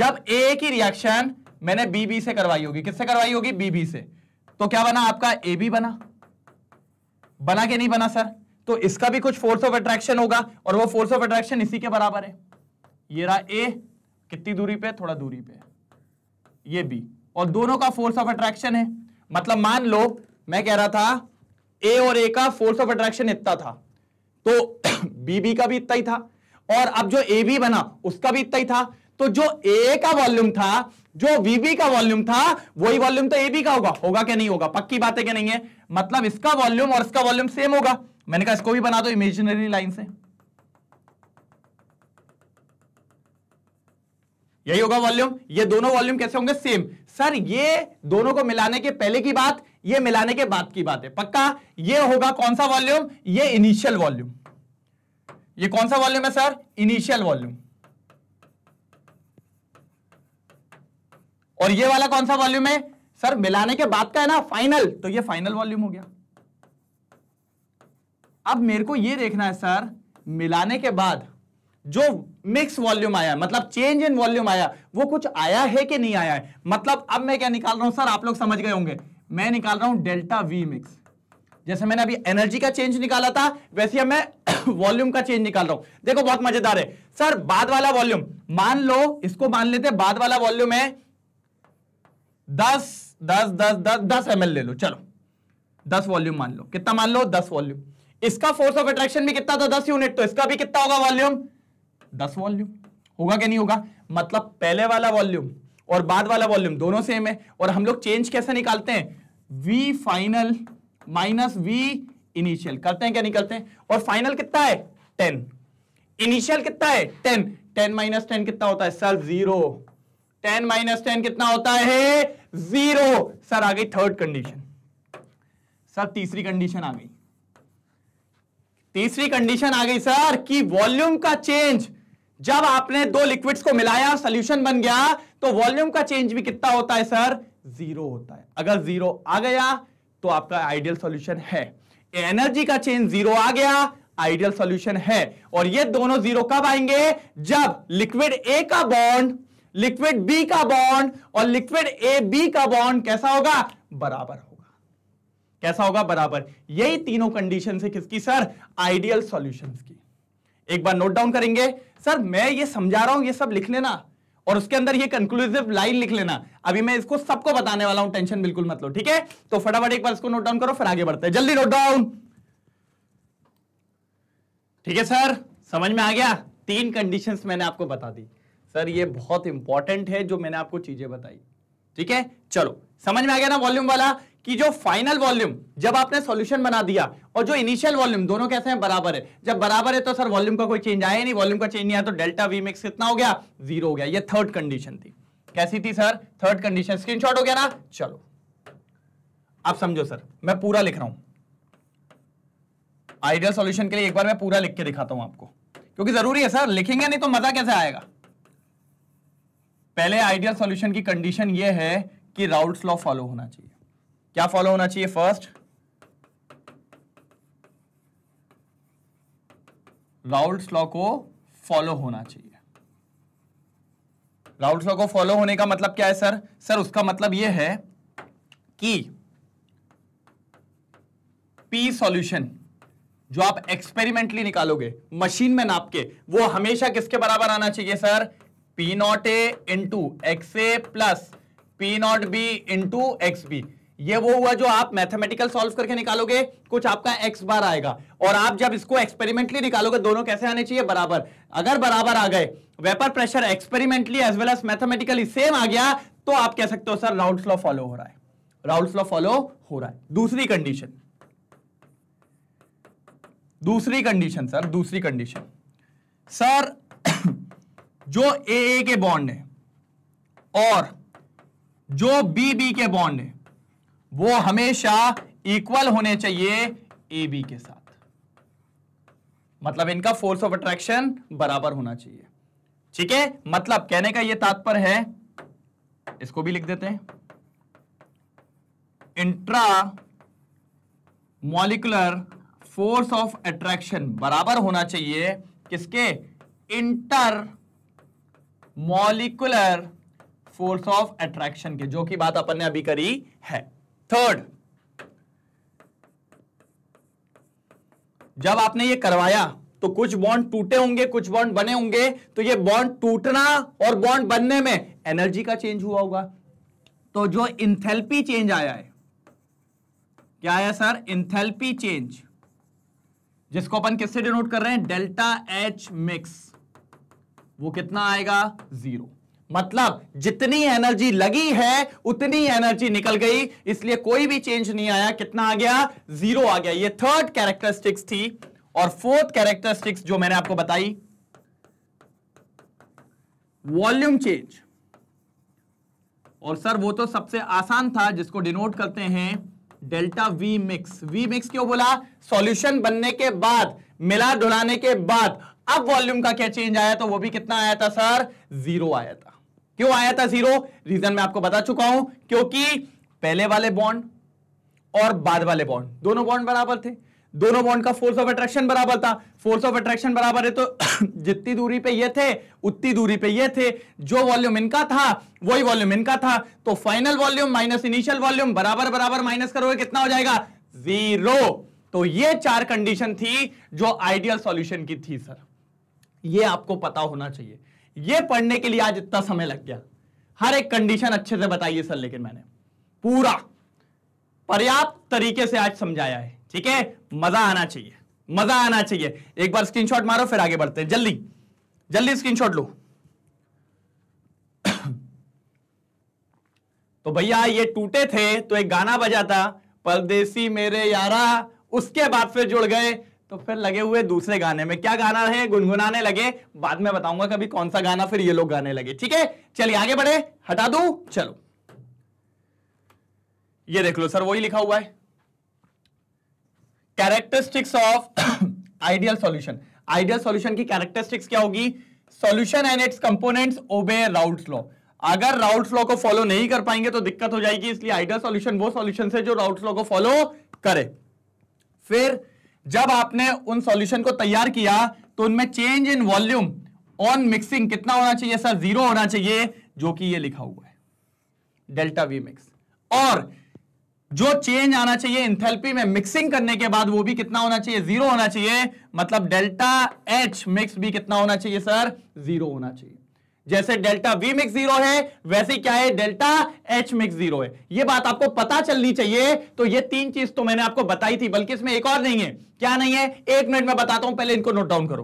जब ए की रिएक्शन मैंने बीबी से करवाई होगी किससे करवाई होगी बीबी से तो क्या बना आपका ए बी बना बना के नहीं बना सर तो इसका भी कुछ फोर्स ऑफ अट्रैक्शन होगा और वो फोर्स ऑफ अट्रैक्शन इसी के बराबर है ये रहा ए कितनी दूरी पे थोड़ा दूरी पे ये बी और दोनों का फोर्स ऑफ अट्रैक्शन है मतलब मान लो मैं कह रहा था ए और ए का फोर्स ऑफ अट्रैक्शन इतना था तो बी बी का भी इतना ही था और अब जो ए बी बना उसका भी इतना ही था तो जो ए का वॉल्यूम था जो वीबी का वॉल्यूम था वही वॉल्यूम तो ए बी का होगा होगा क्या नहीं होगा पक्की बात है क्या नहीं है मतलब इसका वॉल्यूम और इसका वॉल्यूम सेम होगा मैंने कहा इसको भी बना दो इमेजिनरी लाइन से यही होगा वॉल्यूम ये दोनों वॉल्यूम कैसे होंगे सेम सर ये दोनों को मिलाने के पहले की बात ये मिलाने के बाद की बात है पक्का ये होगा कौन सा वॉल्यूम ये इनिशियल वॉल्यूम ये कौन सा वॉल्यूम है सर इनिशियल वॉल्यूम और ये वाला कौन सा वॉल्यूम है सर मिलाने के बाद का है ना फाइनल तो ये फाइनल वॉल्यूम हो गया अब मेरे को ये देखना है सर मिलाने के बाद जो मिक्स वॉल्यूम आया मतलब चेंज इन वॉल्यूम आया वो कुछ आया है कि नहीं आया है मतलब अब मैं क्या निकाल रहा हूं सर आप लोग समझ गए होंगे मैं निकाल रहा हूं डेल्टा वी मिक्स जैसे मैंने अभी एनर्जी का चेंज निकाला था वैसे ही मैं वॉल्यूम का चेंज निकाल रहा हूं देखो बहुत मजेदार है सर बाद वाला वॉल्यूम मान लो इसको मान लेते बाद वाला वॉल्यूम है दस दस दस दस दस एम ले लो चलो दस वॉल्यूम मान लो कितना मान लो दस वॉल्यूम इसका फोर्स ऑफ अट्रैक्शन भी कितना था दस यूनिट तो इसका भी कितना होगा वॉल्यूम दस वॉल्यूम होगा कि नहीं होगा मतलब पहले वाला वॉल्यूम और बाद वाला वॉल्यूम दोनों सेम है और हम लोग चेंज कैसे निकालते हैं V final minus V initial करते हैं क्या निकलते हैं और फाइनल कितना है टेन इनिशियल कितना है टेन टेन माइनस टेन कितना होता है sir zero ten minus ten कितना होता है जीरो सर आ गई थर्ड कंडीशन सर तीसरी कंडीशन आ गई तीसरी कंडीशन आ गई सर कि वॉल्यूम का चेंज जब आपने दो लिक्विड्स को मिलाया सोल्यूशन बन गया तो वॉल्यूम का चेंज भी कितना होता है सर जीरो होता है अगर जीरो आ गया तो आपका आइडियल सोल्यूशन है एनर्जी का चेंज जीरो आ गया आइडियल सोल्यूशन है और ये दोनों जीरो कब आएंगे जब लिक्विड ए का बॉन्ड लिक्विड बी का बॉन्ड और लिक्विड ए बी का बॉन्ड कैसा होगा बराबर होगा कैसा होगा बराबर यही तीनों कंडीशन है किसकी सर आइडियल सोल्यूशन की एक बार नोट डाउन करेंगे सर मैं ये समझा रहा हूं ये सब लिख लेना और उसके अंदर ये कंक्लूसिव लाइन लिख लेना अभी मैं इसको सबको बताने वाला हूं टेंशन बिल्कुल मत लो ठीक है तो फटाफट एक बार इसको नोट डाउन करो फिर आगे बढ़ते हैं जल्दी नोट डाउन ठीक है सर समझ में आ गया तीन कंडीशन मैंने आपको बता दी सर ये बहुत इंपॉर्टेंट है जो मैंने आपको चीजें बताई ठीक है चलो समझ में आ गया ना वॉल्यूम वाला कि जो फाइनल वॉल्यूम जब आपने सॉल्यूशन बना दिया और जो इनिशियल वॉल्यूम दोनों कैसे हैं बराबर है जब बराबर है तो सर वॉल्यूम का कोई चेंज आया नहीं वॉल्यूम का चेंज नहीं आया तो डेल्टा वी मिक्स कितना हो गया जीरो हो गया ये थर्ड कंडीशन थी कैसी थी सर थर्ड कंडीशन स्क्रीनशॉट हो गया ना चलो आप समझो सर मैं पूरा लिख रहा हूं आइडियल सोल्यूशन के लिए एक बार मैं पूरा लिख के दिखाता हूं आपको क्योंकि जरूरी है सर लिखेंगे नहीं तो मजा कैसे आएगा पहले आइडियल सोल्यूशन की कंडीशन यह है कि राउल्ट लॉ फॉलो होना चाहिए क्या फॉलो होना चाहिए फर्स्ट राउल्ट लॉ को फॉलो होना चाहिए राउल्ट लॉ को फॉलो होने का मतलब क्या है सर सर उसका मतलब यह है कि पी सॉल्यूशन जो आप एक्सपेरिमेंटली निकालोगे मशीन में नाप के वो हमेशा किसके बराबर आना चाहिए sir P not A into X A plus P not B into X B ये वो हुआ जो आप मैथमेटिकल सॉल्व करके निकालोगे कुछ आपका एक्स बार आएगा और आप जब इसको एक्सपेरिमेंटली निकालोगे दोनों कैसे आने चाहिए बराबर अगर बराबर आ गए vapour pressure experimentally as well as mathematically same आ गया तो आप कह सकते हो सर राउंड लॉ फॉलो हो रहा है राउंड लॉ फॉलो हो रहा है दूसरी कंडीशन दूसरी कंडीशन सर दूसरी कंडीशन सर जो ए ए के बॉन्ड है और जो बी बी के बॉन्ड है वो हमेशा इक्वल होने चाहिए ए बी के साथ मतलब इनका फोर्स ऑफ अट्रैक्शन बराबर होना चाहिए ठीक है मतलब कहने का ये तात्पर्य है इसको भी लिख देते हैं intramolecular force of attraction बराबर होना चाहिए किसके intermolecular force of attraction के जो कि बात अपन ने अभी करी है थर्ड जब आपने ये करवाया तो कुछ बॉन्ड टूटे होंगे कुछ बॉन्ड बने होंगे तो ये बॉन्ड टूटना और बॉन्ड बनने में एनर्जी का चेंज हुआ होगा तो जो इंथेल्पी चेंज आया है क्या आया सर इंथेल्पी चेंज जिसको अपन किससे डिनोट कर रहे हैं डेल्टा एच मिक्स वो कितना आएगा जीरो मतलब जितनी एनर्जी लगी है उतनी एनर्जी निकल गई इसलिए कोई भी चेंज नहीं आया कितना आ गया जीरो आ गया ये थर्ड कैरेक्टरिस्टिक्स थी और फोर्थ कैरेक्टरिस्टिक्स जो मैंने आपको बताई वॉल्यूम चेंज और सर वो तो सबसे आसान था जिसको डिनोट करते हैं delta V mix V mix क्यों बोला सॉल्यूशन बनने के बाद मिला धुलाने के बाद अब वॉल्यूम का क्या चेंज आया तो वो भी कितना आया था सर जीरो आया था क्यों आया था जीरो रीजन मैं आपको बता चुका हूं क्योंकि पहले वाले बॉन्ड और बाद वाले बॉन्ड दोनों बॉन्ड बराबर थे दोनों बॉन्ड का फोर्स ऑफ अट्रैक्शन बराबर था फोर्स ऑफ अट्रैक्शन बराबर है तो जितनी दूरी पे ये थे उतनी दूरी पे ये थे जो वॉल्यूम इनका था वही वॉल्यूम इनका था तो final volume minus initial volume बराबर बराबर माइनस करोगे कितना हो जाएगा जीरो तो ये चार कंडीशन थी जो आइडियल सॉल्यूशन की थी सर ये आपको पता होना चाहिए ये पढ़ने के लिए आज इतना समय लग गया हर एक कंडीशन अच्छे से बताइए सर लेकिन मैंने पूरा पर्याप्त तरीके से आज समझाया है ठीक है मजा आना चाहिए मजा आना चाहिए एक बार स्क्रीनशॉट मारो फिर आगे बढ़ते हैं जल्दी जल्दी स्क्रीनशॉट लो तो भैया ये टूटे थे तो एक गाना बजा था परदेसी मेरे यारा उसके बाद फिर जुड़ गए तो फिर लगे हुए दूसरे गाने में क्या गाना है गुनगुनाने लगे बाद में बताऊंगा कभी कौन सा गाना फिर ये लोग गाने लगे ठीक है चलिए आगे बढ़े हटा दू चलो ये देख लो सर वही लिखा हुआ है characteristics of ideal solution ideal solution की कैरेक्टरिस्टिक्स क्या होगी सॉल्यूशन एंड इट्स कंपोनेंट्स ओबे राउट लॉ अगर राउट लॉ को फॉलो नहीं कर पाएंगे तो दिक्कत हो जाएगी इसलिए आइडियल सॉल्यूशन वो सॉल्यूशन है जो राउट लॉ को फॉलो करे फिर जब आपने उन सॉल्यूशन को तैयार किया तो उनमें change in volume on mixing कितना होना चाहिए सर जीरो होना चाहिए जो कि ये लिखा हुआ है डेल्टा वी मिक्स और जो चेंज आना चाहिए इंथेल्पी में मिक्सिंग करने के बाद वो भी कितना होना चाहिए जीरो होना चाहिए मतलब डेल्टा एच मिक्स भी कितना होना चाहिए सर जीरो होना चाहिए जैसे डेल्टा वी मिक्स जीरो है वैसे क्या है डेल्टा एच मिक्स जीरो है ये बात आपको पता चलनी चाहिए तो ये तीन चीज तो मैंने आपको बताई थी बल्कि इसमें एक और नहीं है क्या नहीं है एक मिनट में बताता हूं पहले इनको नोट डाउन करो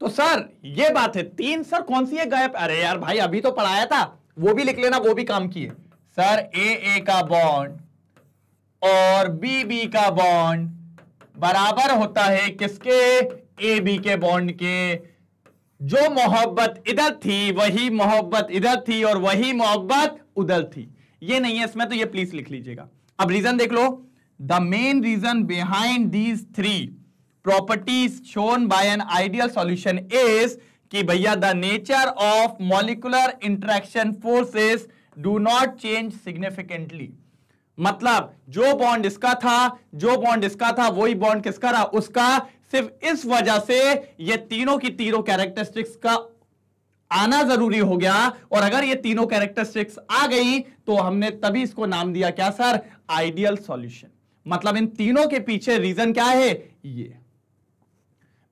तो सर ये बात है तीन सर कौन सी है गायब अरे यार भाई अभी तो पढ़ाया था वो भी लिख लेना वो भी काम किए सर ए ए का बॉन्ड और बी बी का बॉन्ड बराबर होता है किसके ए बी के बॉन्ड के जो मोहब्बत इधर थी वही मोहब्बत इधर थी और वही मोहब्बत उधर थी ये नहीं है इसमें तो ये प्लीज लिख लीजिएगा अब रीजन देख लो the main reason behind these three properties shown by an ideal solution is कि भैया the nature of molecular interaction forces do not change significantly मतलब जो बॉन्ड इसका था जो बॉन्ड इसका था वही बॉन्ड किसका रहा उसका सिर्फ इस वजह से ये तीनों की तीनों कैरेक्टरिस्टिक्स का आना जरूरी हो गया और अगर ये तीनों कैरेक्टरिस्टिक्स आ गई तो हमने तभी इसको नाम दिया क्या सर आइडियल सॉल्यूशन मतलब इन तीनों के पीछे रीजन क्या है ये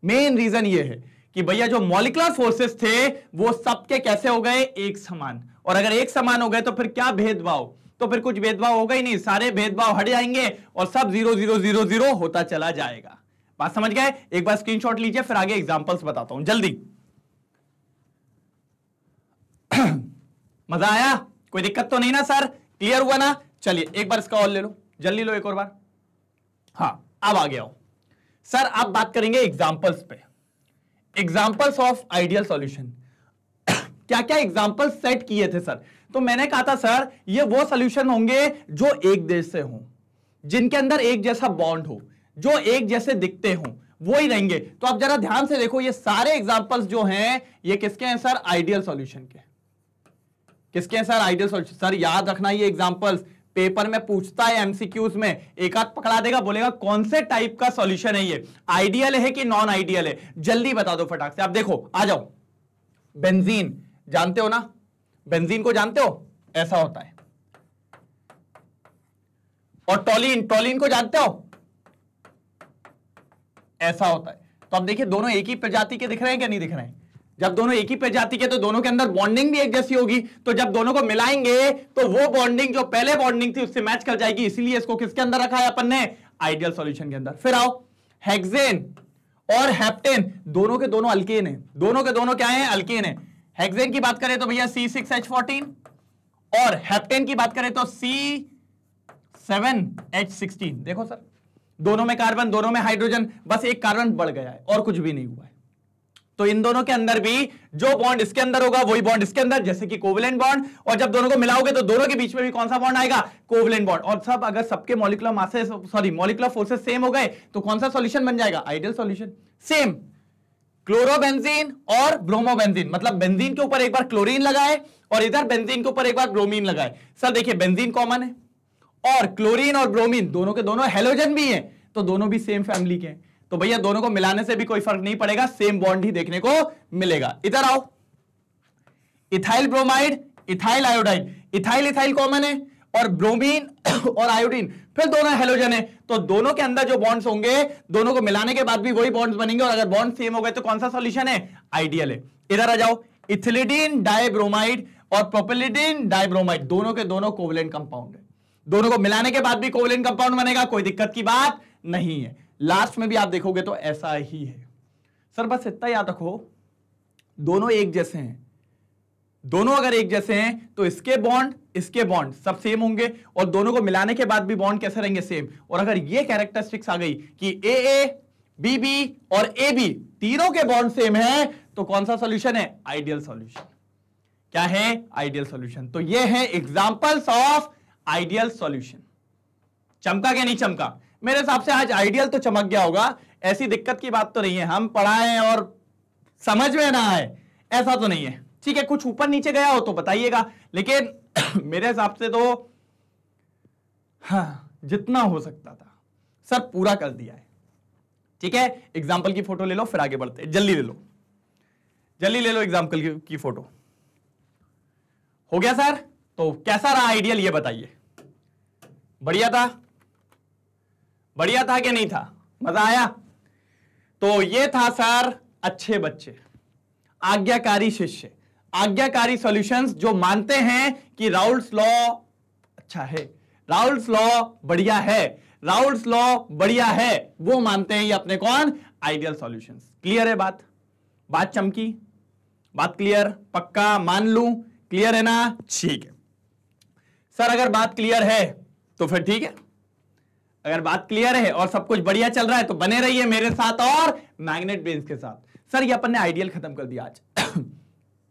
मेन रीजन ये है कि भैया जो मॉलिकुलर फोर्सेस थे वो सबके कैसे हो गए एक समान और अगर एक समान हो गए तो फिर क्या भेदभाव तो फिर कुछ भेदभाव होगा ही नहीं सारे भेदभाव हट जाएंगे और सब जीरो जीरो जीरो जीरो होता चला जाएगा बात समझ गए एक बार स्क्रीनशॉट लीजिए फिर आगे एग्जांपल्स बताता हूं जल्दी मजा आया कोई दिक्कत तो नहीं ना सर क्लियर हुआ ना चलिए एक बार इसका और ले लो जल्दी लो एक और बार हाँ अब आ गया सर आप बात करेंगे एग्जाम्पल्स पे एग्जाम्पल्स ऑफ आइडियल सॉल्यूशन क्या क्या एग्जाम्पल सेट किए थे सर तो मैंने कहा था सर ये वो सोल्यूशन होंगे जो एक देश से हों जिनके अंदर एक जैसा बॉन्ड हो जो एक जैसे दिखते हों वो ही रहेंगे तो आप जरा ध्यान से देखो ये सारे एग्जाम्पल्स जो हैं ये किसके हैं सर आइडियल सॉल्यूशन के किसके हैं सर आइडियल सॉल्यूशन सर याद रखना ये एग्जाम्पल्स पेपर में पूछता है एमसीक्यूज में एक हाथ पकड़ा देगा बोलेगा कौन से टाइप का सॉल्यूशन है ये आइडियल है कि नॉन आइडियल है जल्दी बता दो फटाक से आप देखो आ जाओ बेंजीन जानते हो ना बेंजीन को जानते हो ऐसा होता है और टॉलिन टॉलिन को जानते हो ऐसा होता है तो अब देखिए दोनों एक ही प्रजाति के दिख रहे हैं क्या नहीं दिख रहे हैं जब दोनों एक ही प्रजाति के तो दोनों के अंदर बॉन्डिंग भी एक जैसी होगी तो जब दोनों को मिलाएंगे तो वो बॉन्डिंग जो पहले बॉन्डिंग थी उससे मैच कर जाएगी इसीलिए इसको किसके अंदर रखा है अपन ने आइडियल सॉल्यूशन के अंदर फिर आओ हेक्सेन और हेप्टेन दोनों के दोनों अल्केन हैं दोनों के दोनों क्या हैं अल्केन हैं हेक्सेन की बात करें तो भैया सी सिक्स एच फोर्टीन और हेप्टेन की बात करें तो सी सेवन एच सिक्सटीन देखो सर दोनों में कार्बन दोनों में हाइड्रोजन बस एक कार्बन बढ़ गया है और कुछ भी नहीं हुआ है तो इन दोनों के अंदर भी जो बॉन्ड इसके अंदर होगा वही बॉन्ड इसके अंदर जैसे कि कोवलेंट बॉन्ड और जब दोनों को मिलाओगे तो दोनों के बीच में भी कौन सा बॉन्ड आएगा कोवलेंट बॉन्ड और सब अगर सबके molecular masses sorry molecular forces same हो गए तो कौन सा सॉल्यूशन बन जाएगा आइडियल सॉल्यूशन सेम क्लोरोबेंजीन और ब्रोमोबेंजीन मतलब बेंजीन के ऊपर एक बार क्लोरीन लगाए और इधर बेंजीन के ऊपर एक बार ब्रोमीन लगाए सर देखिए बेंजीन कॉमन है और क्लोरीन और ब्रोमीन दोनों के दोनों हेलोजन भी हैं तो दोनों भी सेम फैमिली के हैं तो भैया दोनों को मिलाने से भी कोई फर्क नहीं पड़ेगा सेम बॉन्ड ही देखने को मिलेगा इधर आओ ethyl bromide ethyl iodide ethyl ethyl common है और ब्रोमीन और आयोडीन फिर दोनों हेलोजन है तो दोनों के अंदर जो बॉन्ड्स होंगे दोनों को मिलाने के बाद भी वही बॉन्ड्स बनेंगे और अगर बॉन्ड सेम हो गए तो कौन सा सॉल्यूशन है आइडियल है इधर आ जाओ इथिलिडीन डायब्रोमाइड और प्रोपिलिडीन डायब्रोमाइड दोनों के दोनों कोवलेंट कंपाउंड है दोनों को मिलाने के बाद भी कोवलिन कंपाउंड बनेगा कोई दिक्कत की बात नहीं है लास्ट में भी आप देखोगे तो ऐसा ही है सर बस इतना याद रखो दोनों एक जैसे हैं दोनों अगर एक जैसे हैं तो इसके बॉन्ड इसके बॉन्ड सब सेम होंगे और दोनों को मिलाने के बाद भी बॉन्ड कैसे रहेंगे सेम और अगर ये कैरेक्टरिस्टिक्स आ गई कि ए ए बी बी और ए बी तीनों के बॉन्ड सेम है तो कौन सा सॉल्यूशन है आइडियल सॉल्यूशन क्या है आइडियल सॉल्यूशन तो ये है एग्जांपल्स ऑफ आइडियल सॉल्यूशन चमका क्या नहीं चमका मेरे हिसाब से आज आइडियल तो चमक गया होगा ऐसी दिक्कत की बात तो नहीं है हम पढ़ाए और समझ में ना आए ऐसा तो नहीं है ठीक है कुछ ऊपर नीचे गया हो तो बताइएगा लेकिन मेरे हिसाब से तो हाँ जितना हो सकता था सर पूरा कर दिया है ठीक है एग्जाम्पल की फोटो ले लो फिर आगे बढ़ते जल्दी ले लो जल्दी ले लो एग्जाम्पल की, की फोटो हो गया सर तो कैसा रहा आइडियल ये बताइए बढ़िया था बढ़िया था कि नहीं था मजा आया तो ये था सर अच्छे बच्चे आज्ञाकारी शिष्य आज्ञाकारी सॉल्यूशंस जो मानते हैं कि राउल्स लॉ अच्छा है राउल्स लॉ बढ़िया है राउल्स लॉ बढ़िया है वो मानते हैं ये अपने कौन आइडियल सॉल्यूशंस क्लियर है बात बात चमकी बात क्लियर पक्का मान लू क्लियर है ना ठीक है सर अगर बात क्लियर है तो फिर ठीक है अगर बात क्लियर है और सब कुछ बढ़िया चल रहा है तो बने रहिए मेरे साथ और मैग्नेट बेंस के साथ सर ये अपन ने आइडियल खत्म कर दिया आज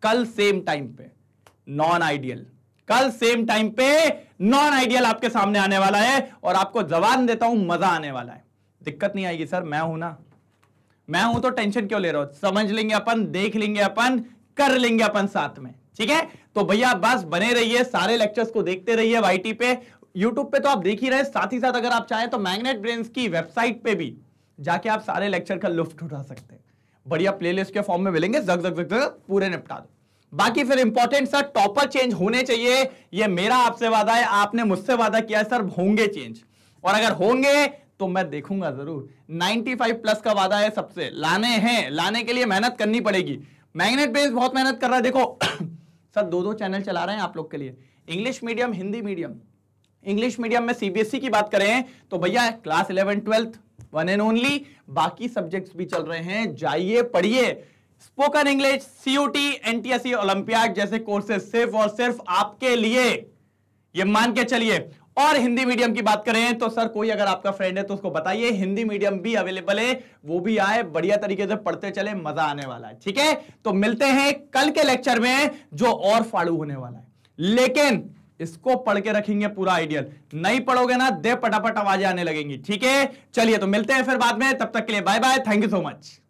कल सेम टाइम पे नॉन आइडियल कल सेम टाइम पे नॉन आइडियल आपके सामने आने वाला है और आपको जवान देता हूं मजा आने वाला है दिक्कत नहीं आएगी सर मैं हूं ना मैं हूं तो टेंशन क्यों ले रहा हूं समझ लेंगे अपन देख लेंगे अपन कर लेंगे अपन साथ में ठीक है तो भैया बस बने रहिए सारे लेक्चर्स को देखते रहिए वाई पे YouTube पे तो आप देख ही रहे साथ ही साथ अगर आप चाहें तो मैग्नेट ब्रेन्स की वेबसाइट पे भी जाके आप सारे लेक्चर का लुफ्ट उठा सकते हैं बढ़िया प्लेलिस्ट के फॉर्म में मिलेंगे जग जग जग जग पूरे निपटा दो बाकी फिर इंपॉर्टेंट सर टॉपर चेंज होने चाहिए ये मेरा आपसे वादा है आपने मुझसे वादा किया है सर होंगे चेंज और अगर होंगे तो मैं देखूंगा जरूर 95 प्लस का वादा है सबसे लाने हैं लाने के लिए मेहनत करनी पड़ेगी मैग्नेट बेस बहुत मेहनत कर रहा है देखो सर दो दो चैनल चला रहे हैं आप लोग के लिए English medium Hindi medium English medium में सीबीएसई e की बात करें तो भैया class eleven twelfth one and only बाकी सब्जेक्ट्स भी चल रहे हैं जाइए पढ़िए spoken English CUET NTSC Olympiad जैसे कोर्सेज सिर्फ और सिर्फ आपके लिए ये मान के चलिए और हिंदी मीडियम की बात करें तो सर कोई अगर आपका फ्रेंड है तो उसको बताइए हिंदी मीडियम भी अवेलेबल है वो भी आए बढ़िया तरीके से पढ़ते चले मजा आने वाला है ठीक है तो मिलते हैं कल के लेक्चर में जो और फाड़ू होने वाला है लेकिन इसको पढ़ के रखेंगे पूरा आइडियल नहीं पढ़ोगे ना दे पटापट आवाजें आने लगेंगी ठीक है चलिए तो मिलते हैं फिर बाद में तब तक के लिए bye bye thank you so much